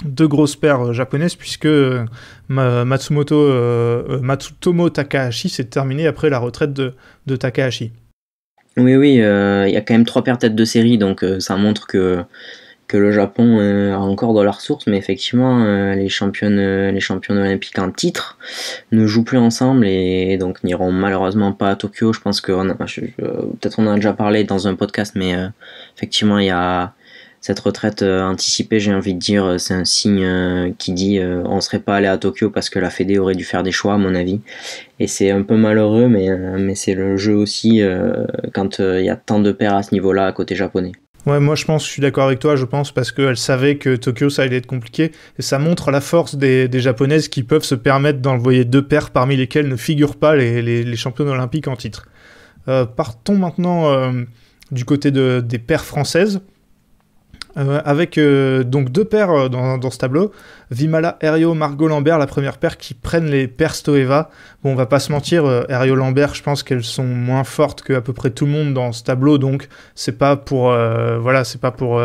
deux grosses paires euh, japonaises puisque euh, Matsumoto, euh, Matsutomo Takahashi s'est terminé après la retraite de, Takahashi. Oui, oui, il y a quand même trois paires têtes de série, donc ça montre que, que le Japon a encore de la ressource, mais effectivement, les, championnes, les olympiques en titre ne jouent plus ensemble et, et donc n'iront malheureusement pas à Tokyo. Je pense que peut-être on en a déjà parlé dans un podcast, mais effectivement, il y a cette retraite euh, anticipée, j'ai envie de dire, euh, c'est un signe euh, qui dit on ne serait pas allé à Tokyo parce que la Fédé aurait dû faire des choix, à mon avis. Et c'est un peu malheureux, mais, c'est le jeu aussi quand il y a tant de paires à ce niveau-là à côté japonais. Ouais, moi je pense, je suis d'accord avec toi, je pense, parce qu'elle savait que Tokyo ça allait être compliqué, et ça montre la force des, japonaises qui peuvent se permettre d'envoyer deux paires parmi lesquelles ne figurent pas les, les, olympiques en titre. partons maintenant du côté des paires françaises. Euh, avec euh, donc deux paires euh, dans, ce tableau. Vimala, Ario, Margot Lambert, la première paire qui prennent les paires Stoeva. Bon, on va pas se mentir, Herriot Lambert, je pense qu'elles sont moins fortes que à peu près tout le monde dans ce tableau, donc c'est pas pour voilà, c'est pas pour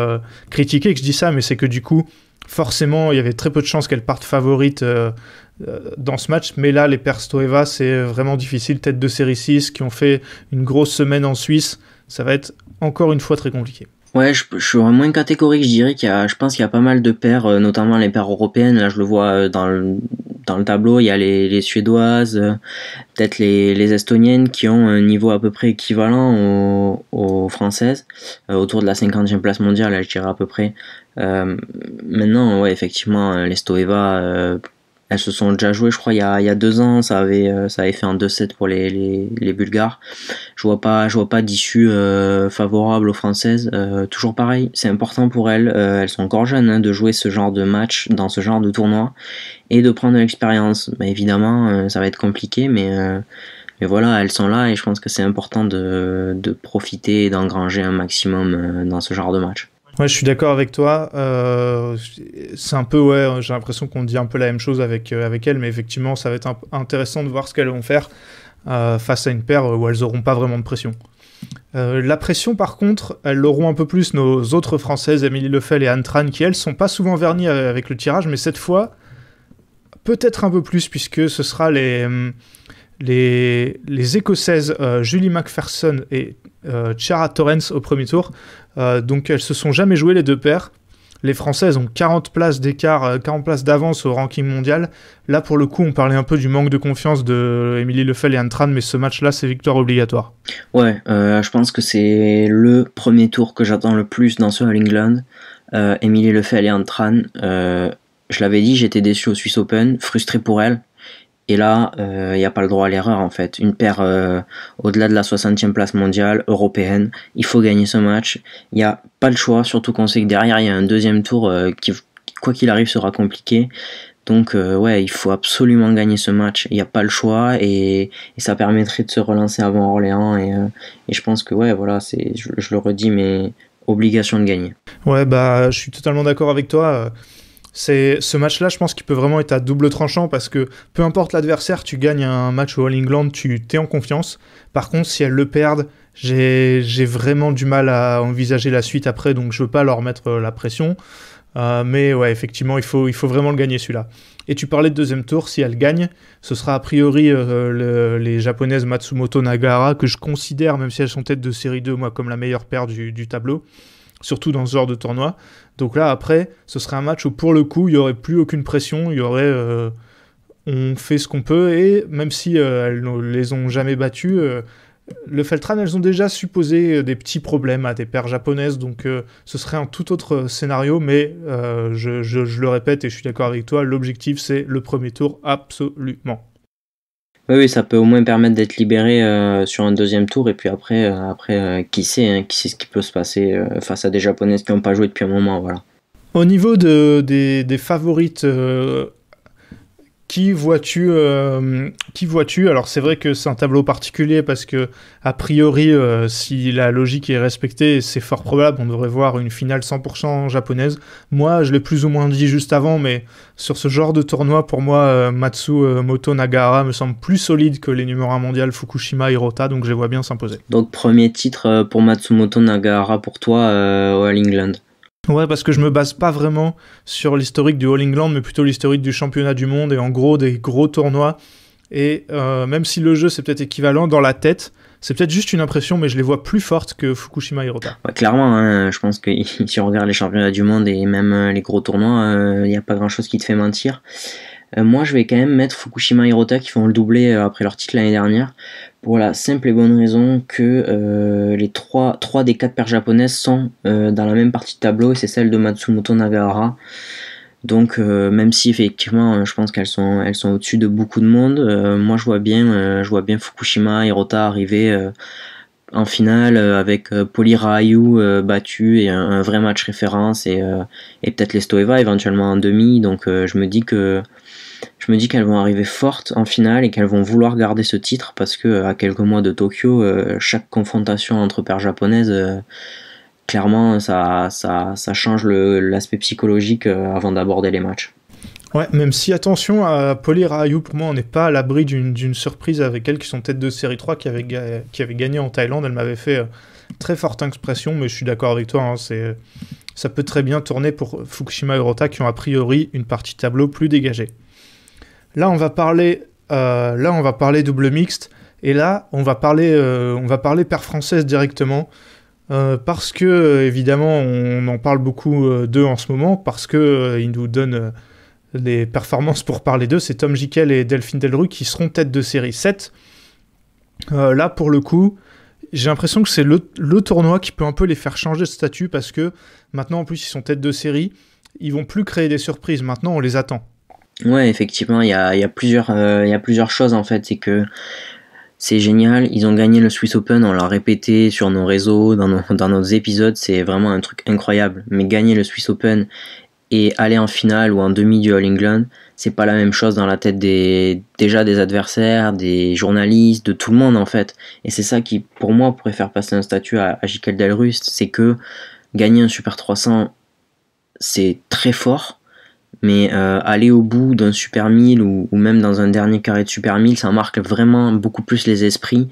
critiquer que je dis ça, mais c'est que du coup, forcément, il y avait très peu de chances qu'elles partent favorites dans ce match, mais là, les paires Stoeva, c'est vraiment difficile. Tête de série 6 qui ont fait une grosse semaine en Suisse, ça va être encore une fois très compliqué. Ouais, je, je, suis moins catégorique, je dirais qu'il y a, je pense qu'il y a pas mal de paires, euh, notamment les paires européennes. Là, je le vois euh, dans le, dans le tableau, il y a les, suédoises, euh, peut-être les, les, estoniennes qui ont un niveau à peu près équivalent aux, françaises, autour de la 50e place mondiale, là, je dirais à peu près. maintenant, ouais, effectivement, l'Estoeva, elles se sont déjà jouées, je crois, il y a, deux ans. Ça avait, euh, ça avait fait un 2-7 pour les, Bulgares. Je vois pas, je vois pas d'issue euh, favorable aux Françaises. Euh, toujours pareil, c'est important pour elles. elles sont encore jeunes hein, de jouer ce genre de match dans ce genre de tournoi et de prendre de l'expérience. mais bah, évidemment, ça va être compliqué, mais voilà, elles sont là et je pense que c'est important de, de profiter et d'engranger un maximum dans ce genre de match. Ouais, je suis d'accord avec toi. Euh, c'est un peu, ouais, euh, j'ai l'impression qu'on dit un peu la même chose avec, euh, avec elle, mais effectivement, ça va être intéressant de voir ce qu'elles vont faire face à une paire où elles n'auront pas vraiment de pression. la pression, par contre, elles l'auront un peu plus nos autres françaises, Émilie Lefel et Anne Tran, qui elles sont pas souvent vernies avec le tirage, mais cette fois, peut-être un peu plus, puisque ce sera les, hum, les, les Écossaises Julie McPherson et Chara Torrens au premier tour. Euh, donc elles se sont jamais jouées les deux paires. Les Françaises ont 40 places d'écart, 40 euh, places d'avance au ranking mondial. Là, pour le coup, on parlait un peu du manque de confiance de Émilie Lefel et Antran mais ce match-là, c'est victoire obligatoire. Ouais, euh, je pense que c'est le premier tour que j'attends le plus dans ce All England. Émilie Lefel et Antran, je l'avais dit, j'étais déçu au Swiss Open, frustré pour elle. Et là, il euh, n'y a pas le droit à l'erreur en fait. Une paire euh, au-delà de la 60e place mondiale, européenne, il faut gagner ce match. Il n'y a pas le choix, surtout qu'on sait que derrière, il y a un deuxième tour euh, qui, quoi qu'il arrive, sera compliqué. Donc ouais, il faut absolument gagner ce match. Il n'y a pas le choix et, ça permettrait de se relancer avant Orléans. Et, je pense que ouais, voilà, c'est, je, le redis, mais obligation de gagner. Ouais, bah je suis totalement d'accord avec toi c'est ce match-là, je pense qu'il peut vraiment être à double tranchant parce que peu importe l'adversaire, tu gagnes un match au All England, tu t'es en confiance. Par contre, si elles le perdent, j'ai vraiment du mal à envisager la suite après, donc je veux pas leur mettre euh, la pression. Euh, mais ouais, effectivement, il faut, il faut vraiment le gagner celui-là. Et tu parlais de deuxième tour, si elle gagne, ce sera a priori euh, les japonaises Matsumoto Nagara, que je considère, même si elles sont tête de série 2, moi, comme la meilleure paire du, du tableau, surtout dans ce genre de tournoi. Donc là, après, ce serait un match où pour le coup, il n'y aurait plus aucune pression, il y aurait. Euh, on fait ce qu'on peut, et même si euh, elles ne les ont jamais battues, euh, le Feltran, elles ont déjà supposé des petits problèmes à des paires japonaises, donc ce serait un tout autre scénario, mais je le répète et je suis d'accord avec toi, l'objectif c'est le premier tour absolument. Oui, ça peut au moins permettre d'être libéré euh, sur un deuxième tour. Et puis après, euh, après euh, qui sait, hein, qui sait ce qui peut se passer face à des Japonaises qui n'ont pas joué depuis un moment. Voilà. Au niveau de, des, des favorites qui vois-tu euh, Qui vois-tu Alors c'est vrai que c'est un tableau particulier parce que a priori, euh, si la logique est respectée, c'est fort probable, on devrait voir une finale 100% japonaise. Moi, je l'ai plus ou moins dit juste avant, mais sur ce genre de tournoi, pour moi, euh, matsu Matsumoto Nagara me semble plus solide que les numéros 1 mondial Fukushima Hirota, donc je vois bien s'imposer. Donc premier titre pour Matsumoto Nagara pour toi au All England. Ouais, parce que je me base pas vraiment sur l'historique du All England, mais plutôt l'historique du championnat du monde et en gros des gros tournois. Et euh, même si le jeu c'est peut-être équivalent dans la tête, c'est peut-être juste une impression, mais je les vois plus fortes que Fukushima Hirota. Ouais, clairement, hein, je pense que [laughs] si on regarde les championnats du monde et même euh, les gros tournois, il euh, n'y a pas grand-chose qui te fait mentir. Euh, moi, je vais quand même mettre Fukushima et Hirota qui font le doubler euh, après leur titre l'année dernière, pour la simple et bonne raison que euh, les 3, des 4 paires japonaises sont dans la même partie de tableau et c'est celle de Matsumoto Nagahara. Donc même si effectivement je pense qu'elles sont elles sont au-dessus de beaucoup de monde, moi je vois bien Fukushima je vois bien Fukushima Hirota arriver en finale avec Poli Rayu battu et un, vrai match référence et, et peut-être les Stoeva éventuellement en demi. Donc je me dis que je me dis qu'elles vont arriver fortes en finale et qu'elles vont vouloir garder ce titre parce que euh, à quelques mois de Tokyo, euh, chaque confrontation entre paires japonaises, euh, clairement, ça, ça, change l'aspect psychologique avant d'aborder les matchs. Ouais, même si attention à Poli Ayup pour moi, on n'est pas à l'abri d'une surprise avec elles qui sont tête de série 3 qui avait, qui avait gagné en Thaïlande. Elle m'avait fait très forte expression, mais je suis d'accord avec toi. Hein, c'est ça peut très bien tourner pour Fukushima et Rota qui ont a priori une partie tableau plus dégagée. Là, on va parler, euh, là, on va parler double mixte. Et là, on va parler, euh, on va parler paire française directement. Euh, parce que, évidemment, on en parle beaucoup d'eux en ce moment, parce que nous donnent les performances pour parler d'eux. C'est Tom Jikel et Delphine Delru qui seront tête de série 7. là, pour le coup, j'ai l'impression que c'est le, tournoi qui peut un peu les faire changer de statut, parce que maintenant, en plus, ils sont tête de série. Ils vont plus créer des surprises. Maintenant, on les attend. Ouais, effectivement, euh, il y a, plusieurs, choses en fait. C'est que c'est génial, ils ont gagné le Swiss Open, on l'a répété sur nos réseaux, dans nos, épisodes, c'est vraiment un truc incroyable. Mais gagner le Swiss Open et aller en finale ou en demi du All England, c'est pas la même chose dans la tête des déjà des adversaires, des journalistes, de tout le monde en fait. Et c'est ça qui, pour moi, pourrait faire passer un statut à, J.K. c'est que gagner un Super 300, c'est très fort, mais euh, aller au bout d'un Super 1000 ou, même dans un dernier carré de Super 1000, ça marque vraiment beaucoup plus les esprits.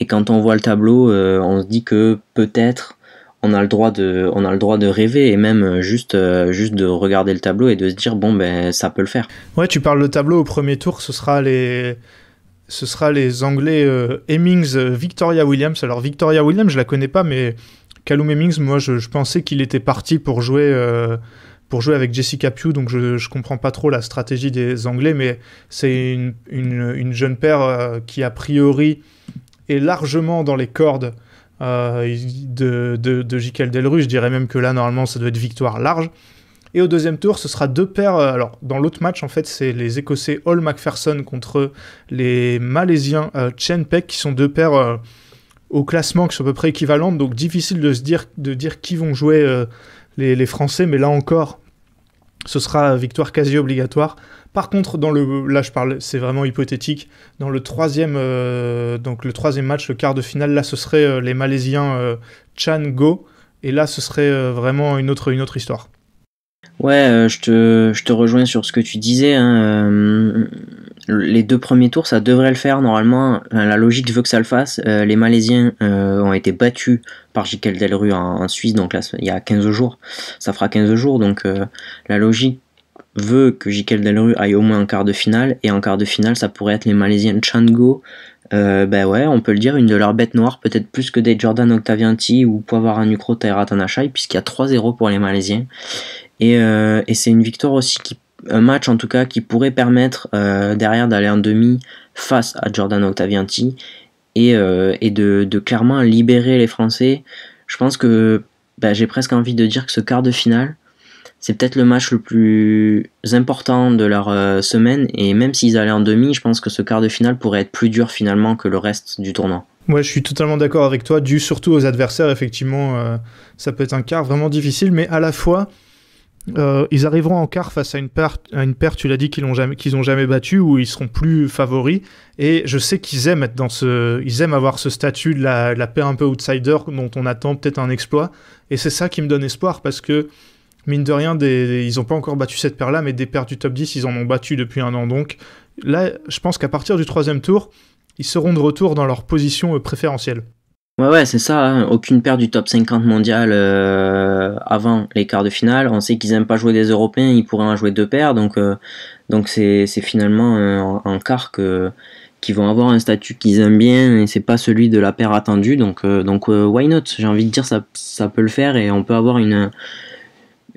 Et quand on voit le tableau, euh, on se dit que peut-être on a le droit de, on a le droit de rêver et même euh, juste, juste de regarder le tableau et de se dire bon ben ça peut le faire. Ouais, tu parles de tableau au premier tour, ce sera les ce sera les Anglais Hemmings, Victoria Williams. Alors Victoria Williams, je la connais pas, mais Callum Hemmings, moi je, je pensais qu'il était parti pour jouer pour jouer avec Jessica Pugh, donc je, ne comprends pas trop la stratégie des Anglais, mais c'est une, jeune paire euh, qui a priori est largement dans les cordes euh, de, de, de Delru. Je dirais même que là, normalement, ça doit être victoire large. Et au deuxième tour, ce sera deux paires. Euh, alors, dans l'autre match, en fait, c'est les Écossais Hall MacPherson contre les Malaisiens Chen Peck, qui sont deux paires au classement qui sont à peu près équivalentes. Donc, difficile de se dire, de dire qui vont jouer les, Français, mais là encore, ce sera victoire quasi obligatoire. Par contre, dans le, là je parle, c'est vraiment hypothétique. Dans le troisième, euh, donc le troisième match, le quart de finale, là ce serait euh, les Malaisiens euh, Chan Go, et là ce serait vraiment une autre, une autre histoire. Ouais, je te, rejoins sur ce que tu disais. Hein, les deux premiers tours, ça devrait le faire normalement. la logique veut que ça le fasse. Euh, les Malaisiens euh, ont été battus par J.K.L. Delru en, Suisse, donc là, il y a 15 jours. Ça fera 15 jours, donc euh, la logique veut que J.K.L. Delru aille au moins en quart de finale. Et en quart de finale, ça pourrait être les Malaisiens Chango. ben ouais, on peut le dire, une de leurs bêtes noires, peut-être plus que des Jordan Octavianti ou un Taira Tanachai, puisqu'il y a 3-0 pour les Malaisiens. Et, et c'est une victoire aussi qui un match en tout cas qui pourrait permettre euh, derrière d'aller en demi face à Jordan Octavianti et, euh, de, clairement libérer les Français. Je pense que bah, j'ai presque envie de dire que ce quart de finale, c'est peut-être le match le plus important de leur euh, semaine et même s'ils allaient en demi, je pense que ce quart de finale pourrait être plus dur finalement que le reste du tournoi. Moi je suis totalement d'accord avec toi, dû surtout aux adversaires, effectivement, ça peut être un quart vraiment difficile, mais à la fois, euh, ils arriveront en quart face à une, perte, à une paire, tu l'as dit, qu'ils n'ont jamais, qu'ils ont jamais battu, où ils seront plus favoris. Et je sais qu'ils aiment être dans ce, ils aiment avoir ce statut de la, paire un peu outsider dont on attend peut-être un exploit. Et c'est ça qui me donne espoir parce que, mine de rien, des, ils n'ont pas encore battu cette paire-là, mais des paires du top 10, ils en ont battu depuis un an. Donc là, je pense qu'à partir du troisième tour, ils seront de retour dans leur position préférentielle. Ouais, ouais, c'est ça. Hein. Aucune paire du top 50 mondial euh, avant les quarts de finale. On sait qu'ils aiment pas jouer des Européens, ils pourraient en jouer deux paires. Donc, euh, donc c'est finalement un euh, quart que qu'ils vont avoir un statut qu'ils aiment bien et c'est pas celui de la paire attendue. Donc, donc why not J'ai envie de dire ça, ça peut le faire et on peut avoir une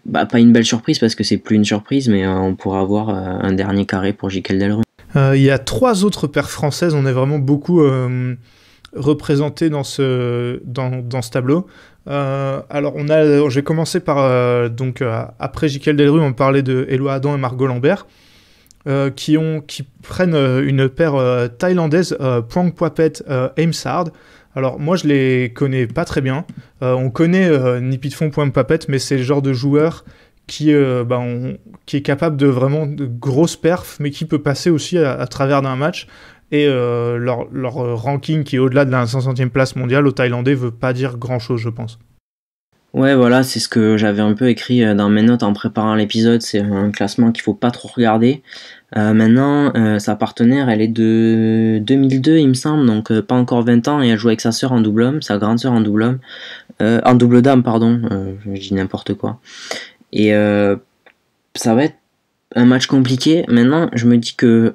bah, pas une belle surprise parce que c'est plus une surprise, mais on pourra avoir un dernier carré pour J.K. Delru. Il y a trois autres paires françaises, on est vraiment beaucoup représentés dans ce, dans, ce tableau. Euh, alors on a, j'ai commencé par euh, donc euh, après J.K.L. Delru, on parlait de Eloi Adam et Margot Lambert, qui ont, qui prennent une paire thaïlandaise Prang Poipet Aimsard. Alors moi je les connais pas très bien. on connaît Nipitfon Pwang mais c'est le genre de joueur qui, bah, qui est capable de vraiment de grosses perfs, mais qui peut passer aussi à, à travers d'un match. Et euh, leur, leur, euh, ranking qui est au-delà de la 500e place mondiale aux Thaïlandais veut pas dire grand-chose, je pense. Ouais, voilà, c'est ce que j'avais un peu écrit euh, dans mes notes en préparant l'épisode. C'est un classement qu'il faut pas trop regarder. maintenant, sa partenaire, elle est de 2002, il me semble, donc pas encore 20 ans, et elle joue avec sa sœur en double homme, sa grande sœur en double homme, en double dame, pardon, je dis n'importe quoi. Et ça va être un match compliqué. Maintenant, je me dis que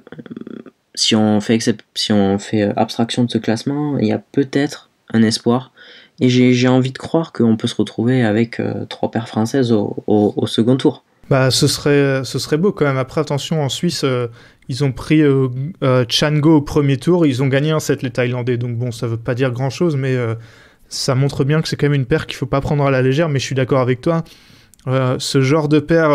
si on fait, si on fait euh, abstraction de ce classement, il y a peut-être un espoir. Et j'ai envie de croire qu'on peut se retrouver avec euh, trois paires françaises au, second tour. Bah, ce serait, euh, ce serait beau quand même. Après, attention, en Suisse, ils ont pris euh, Chango au premier tour. Ils ont gagné un set, les Thaïlandais. Donc, bon, ça ne veut pas dire grand chose, mais ça montre bien que c'est quand même une paire qu'il faut pas prendre à la légère. Mais je suis d'accord avec toi. ce genre de paire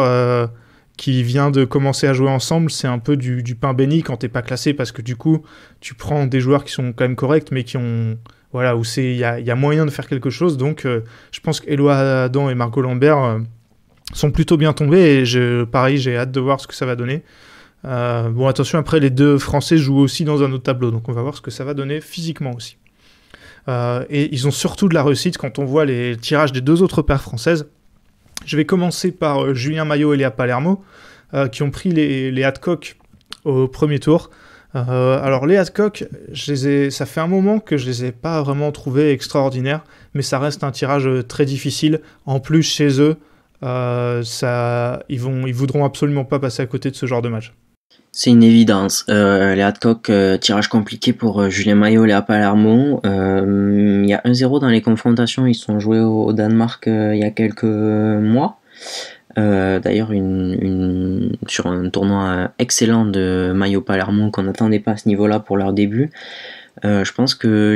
qui vient de commencer à jouer ensemble, c'est un peu du, pain béni quand t'es pas classé parce que du coup, tu prends des joueurs qui sont quand même corrects mais qui ont. Voilà, où il y a, moyen de faire quelque chose. Donc, euh, je pense qu'Eloi Adam et Margot Lambert euh, sont plutôt bien tombés et je, pareil, j'ai hâte de voir ce que ça va donner. Euh, bon, attention, après, les deux Français jouent aussi dans un autre tableau, donc on va voir ce que ça va donner physiquement aussi. et ils ont surtout de la réussite quand on voit les tirages des deux autres paires françaises. Je vais commencer par euh, Julien Maillot et Léa Palermo, euh, qui ont pris les, les Hadcock au premier tour. Euh, alors les Hadcock, ça fait un moment que je ne les ai pas vraiment trouvés extraordinaires, mais ça reste un tirage très difficile. En plus chez eux, ils ne ils voudront absolument pas passer à côté de ce genre de match. C'est une évidence. Euh, les Adcock euh, tirage compliqué pour euh, Julien Maillot, Léa Palermo. Il y a 1-0 dans les confrontations. Ils sont joués au, Danemark il y a quelques mois. D'ailleurs, une, sur un tournoi excellent de Maillot Palermo qu'on n'attendait pas à ce niveau-là pour leur début. je pense que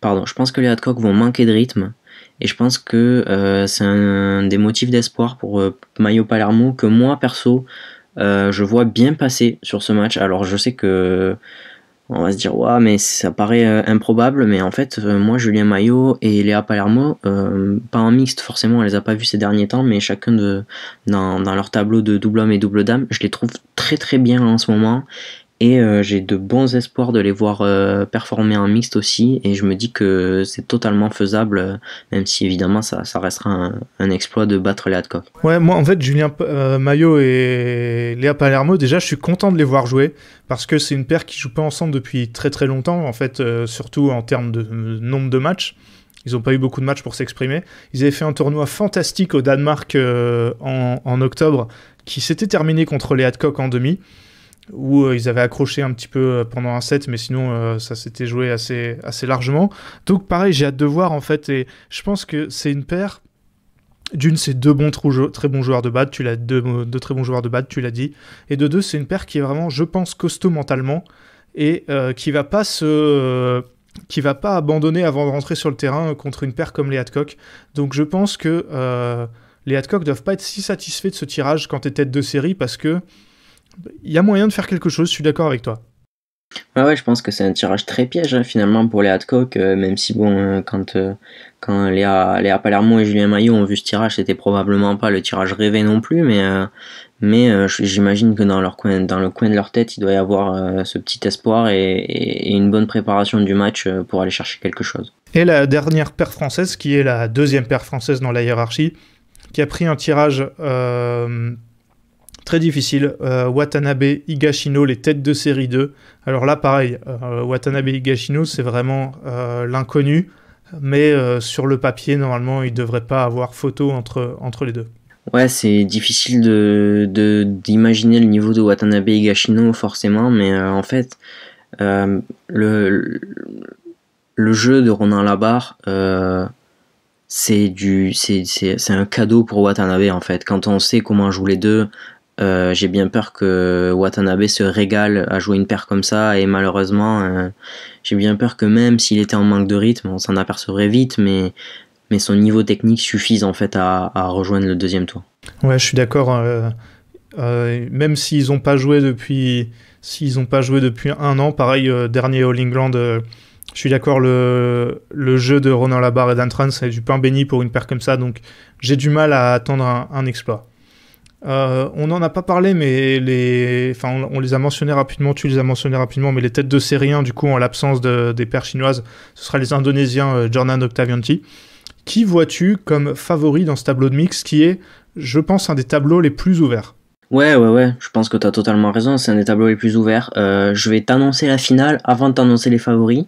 pardon, je pense que les Adcock vont manquer de rythme. Et je pense que c'est un des motifs d'espoir pour Maillot Palermo que moi perso euh, je vois bien passer sur ce match. Alors je sais que on va se dire ouais mais ça paraît euh, improbable mais en fait euh, moi Julien Maillot et Léa Palermo pas en mixte forcément on les a pas vus ces derniers temps mais chacun dans, dans leur tableau de double homme et double dame je les trouve très très bien en ce moment et euh, j'ai de bons espoirs de les voir euh, performer en mixte aussi. Et je me dis que c'est totalement faisable, euh, même si évidemment ça, restera un, exploit de battre les Hadcock. Ouais, moi en fait, Julien Maillot et Léa Palermo, déjà je suis content de les voir jouer parce que c'est une paire qui joue pas ensemble depuis très très longtemps, en fait, surtout en termes de nombre de matchs. Ils n'ont pas eu beaucoup de matchs pour s'exprimer. Ils avaient fait un tournoi fantastique au Danemark en, octobre qui s'était terminé contre les Hadcock en demi où euh, ils avaient accroché un petit peu euh, pendant un set, mais sinon euh, ça s'était joué assez, largement. Donc pareil, j'ai hâte de voir en fait, et je pense que c'est une paire d'une, c'est deux bons très bons joueurs de bad, tu l'as deux, très bons joueurs de tu l'as dit. Et de deux, c'est une paire qui est vraiment, je pense, costaud mentalement et qui va pas se qui va pas abandonner avant de rentrer sur le terrain contre une paire comme les Hadcock. Donc je pense que les Hadcock doivent pas être si satisfaits de ce tirage quand tu es tête de série parce que il y a moyen de faire quelque chose, je suis d'accord avec toi. Ouais, ouais, je pense que c'est un tirage très piège hein, finalement pour les Hadcock, euh, même si bon, euh, quand, euh, quand Léa, Palermo et Julien Maillot ont vu ce tirage, c'était probablement pas le tirage rêvé non plus, mais, mais j'imagine que dans, leur coin, dans le coin de leur tête, il doit y avoir ce petit espoir et, une bonne préparation du match pour aller chercher quelque chose. Et la dernière paire française, qui est la deuxième paire française dans la hiérarchie, qui a pris un tirage très difficile. Euh, Watanabe, Higashino, les têtes de série 2. Alors là, pareil, euh, Watanabe, Higashino, c'est vraiment euh, l'inconnu, mais sur le papier, normalement, il ne devrait pas avoir photo entre, entre les deux. Ouais, c'est difficile de, d'imaginer le niveau de Watanabe, Higashino, forcément, mais en fait, le, le jeu de Ronan Labarre c'est du c'est un cadeau pour Watanabe en fait quand on sait comment jouent les deux euh, j'ai bien peur que Watanabe se régale à jouer une paire comme ça et malheureusement euh, j'ai bien peur que même s'il était en manque de rythme on s'en apercevrait vite mais, mais son niveau technique suffise en fait à, rejoindre le deuxième tour. Ouais je suis d'accord hein, euh, même s'ils n'ont pas joué depuis s'ils ont pas joué depuis un an pareil dernier All England je suis d'accord, le, le, jeu de Ronan Labarre et d'Antran, c'est du pain béni pour une paire comme ça, donc j'ai du mal à attendre un exploit. Euh, on n'en a pas parlé, mais les, enfin, on, les a mentionnés rapidement, tu les as mentionnés rapidement, mais les têtes de série du coup, en l'absence des paires chinoises, ce sera les Indonésiens euh, Jordan Octavianti. Qui vois-tu comme favori dans ce tableau de mix qui est, je pense, un des tableaux les plus ouverts Ouais, ouais, ouais, je pense que tu as totalement raison, c'est un des tableaux les plus ouverts. Euh, je vais t'annoncer la finale avant de t'annoncer les favoris.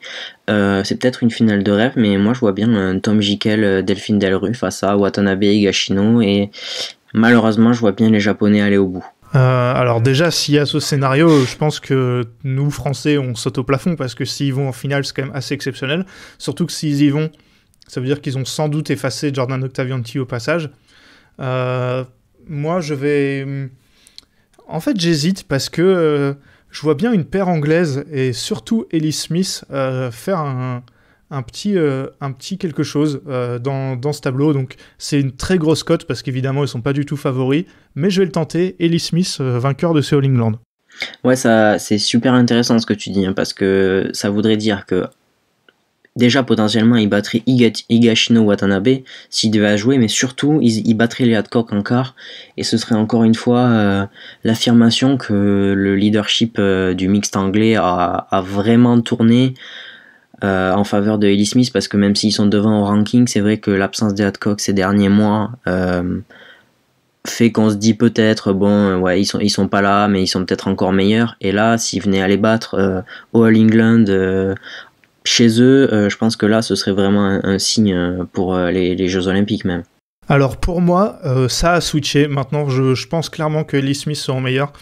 c'est peut-être une finale de rêve, mais moi je vois bien Tom Jikel, Delphine Delru face à Watanabe Higashino et, malheureusement, je vois bien les Japonais aller au bout. Euh, alors déjà, s'il y a ce scénario, je pense que nous, Français, on saute au plafond, parce que s'ils vont en finale, c'est quand même assez exceptionnel. Surtout que s'ils y vont, ça veut dire qu'ils ont sans doute effacé Jordan Octavianti au passage. Euh, moi, je vais... En fait, j'hésite parce que euh, je vois bien une paire anglaise et surtout Ellie Smith faire un, un petit, euh, un petit quelque chose euh, dans, ce tableau. Donc c'est une très grosse cote parce qu'évidemment ils sont pas du tout favoris, mais je vais le tenter. Ellie Smith, euh, vainqueur de ce All England. Ouais, ça c'est super intéressant ce que tu dis hein, parce que ça voudrait dire que déjà potentiellement ils battraient Higashino Watanabe s'il devait jouer, mais surtout il battrait battraient les Hadcock encore et ce serait encore une fois l'affirmation que le leadership du mixte anglais a, a vraiment tourné. Euh, en faveur de Ellie Smith parce que même s'ils sont devant au ranking, c'est vrai que l'absence des Hadcock ces derniers mois euh, fait qu'on se dit peut-être bon euh, ouais ils sont ils sont pas là mais ils sont peut-être encore meilleurs et là s'ils venaient à les battre au All England chez eux, je pense que là ce serait vraiment un, signe pour les, Jeux Olympiques même. Alors pour moi, ça a switché. Maintenant, je, pense clairement que Ellie Smith sont meilleurs.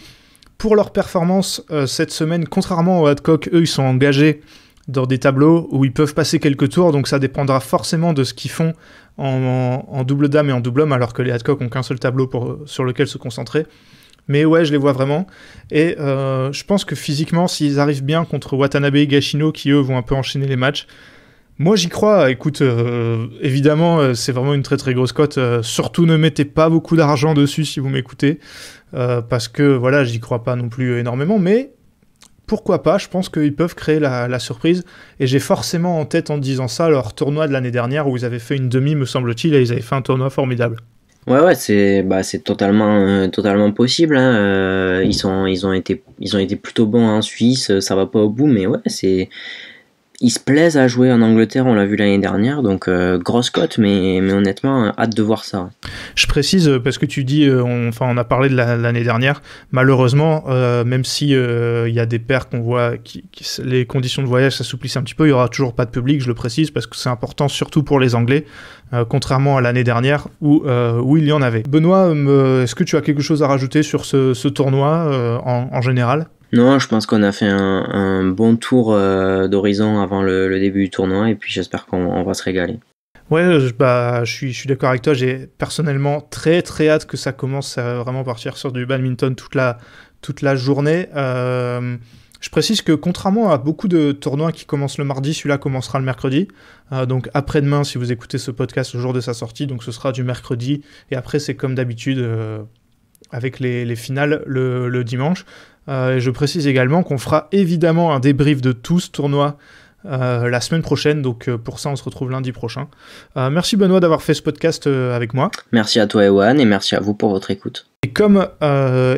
Pour leur performance cette semaine, contrairement aux Adcock, eux, ils sont engagés dans des tableaux où ils peuvent passer quelques tours, donc ça dépendra forcément de ce qu'ils font en, double dame et en double homme, alors que les Hadcock ont qu'un seul tableau pour, sur lequel se concentrer. Mais ouais, je les vois vraiment. Et euh, je pense que physiquement, s'ils arrivent bien contre Watanabe et Gashino, qui eux vont un peu enchaîner les matchs, moi j'y crois. Écoute, euh, évidemment, euh, c'est vraiment une très très grosse cote. surtout ne mettez pas beaucoup d'argent dessus si vous m'écoutez. parce que voilà, j'y crois pas non plus énormément. Mais pourquoi pas, je pense qu'ils peuvent créer la, surprise. Et j'ai forcément en tête en disant ça leur tournoi de l'année dernière où ils avaient fait une demi, me semble-t-il, et ils avaient fait un tournoi formidable. Ouais, ouais, c'est bah, euh, totalement, possible. Hein. Euh, ils, ont été, ils ont été plutôt bons en Suisse, ça va pas au bout, mais ouais, c'est ils se plaisent à jouer en Angleterre, on l'a vu l'année dernière, donc euh, grosse cote, mais, honnêtement, hâte de voir ça. Je précise, euh, parce que tu dis, euh, enfin, on a parlé de l'année dernière, malheureusement, même si il y a des paires qu'on voit, les conditions de voyage s'assouplissent un petit peu, il n'y aura toujours pas de public, je le précise, parce que c'est important surtout pour les Anglais, contrairement à l'année dernière où, où il y en avait. Benoît, est-ce que tu as quelque chose à rajouter sur ce, tournoi en général non, je pense qu'on a fait un, bon tour euh, d'horizon avant le, début du tournoi et puis j'espère qu'on va se régaler. Ouais, euh, je, bah, je suis, d'accord avec toi. J'ai personnellement très très hâte que ça commence à vraiment partir sur du badminton toute la, toute la journée. Euh, je précise que contrairement à beaucoup de tournois qui commencent le mardi, celui-là commencera le mercredi. donc après-demain, si vous écoutez ce podcast le jour de sa sortie, donc ce sera du mercredi. Et après, c'est comme d'habitude avec les, finales le, dimanche. Euh, je précise également qu'on fera évidemment un débrief de tout ce tournoi euh, la semaine prochaine. Donc euh, pour ça, on se retrouve lundi prochain. merci Benoît d'avoir fait ce podcast avec moi. Merci à toi Ewan et merci à vous pour votre écoute. Et comme,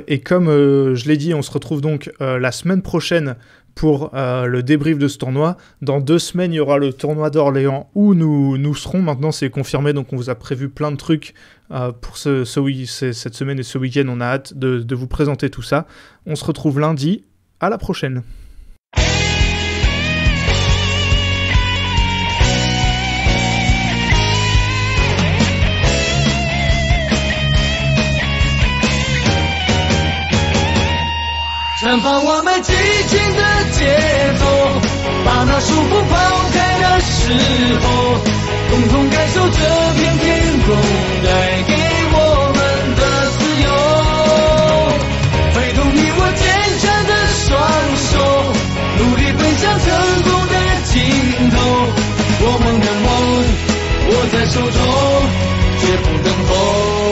et comme je l'ai dit, on se retrouve donc la semaine prochaine pour euh, le débrief de ce tournoi. Dans deux semaines, il y aura le tournoi d'Orléans où nous, nous serons. Maintenant, c'est confirmé, donc on vous a prévu plein de trucs euh, pour ce, cette semaine et ce week-end. On a hâte de vous présenter tout ça. On se retrouve lundi. À la prochaine. 把我们激情的节奏，把那束缚抛开的时候，共同感受这片天空带给我们的自由。挥动你我坚强的双手，努力奔向成功的尽头。我们的梦握在手中，绝不放手。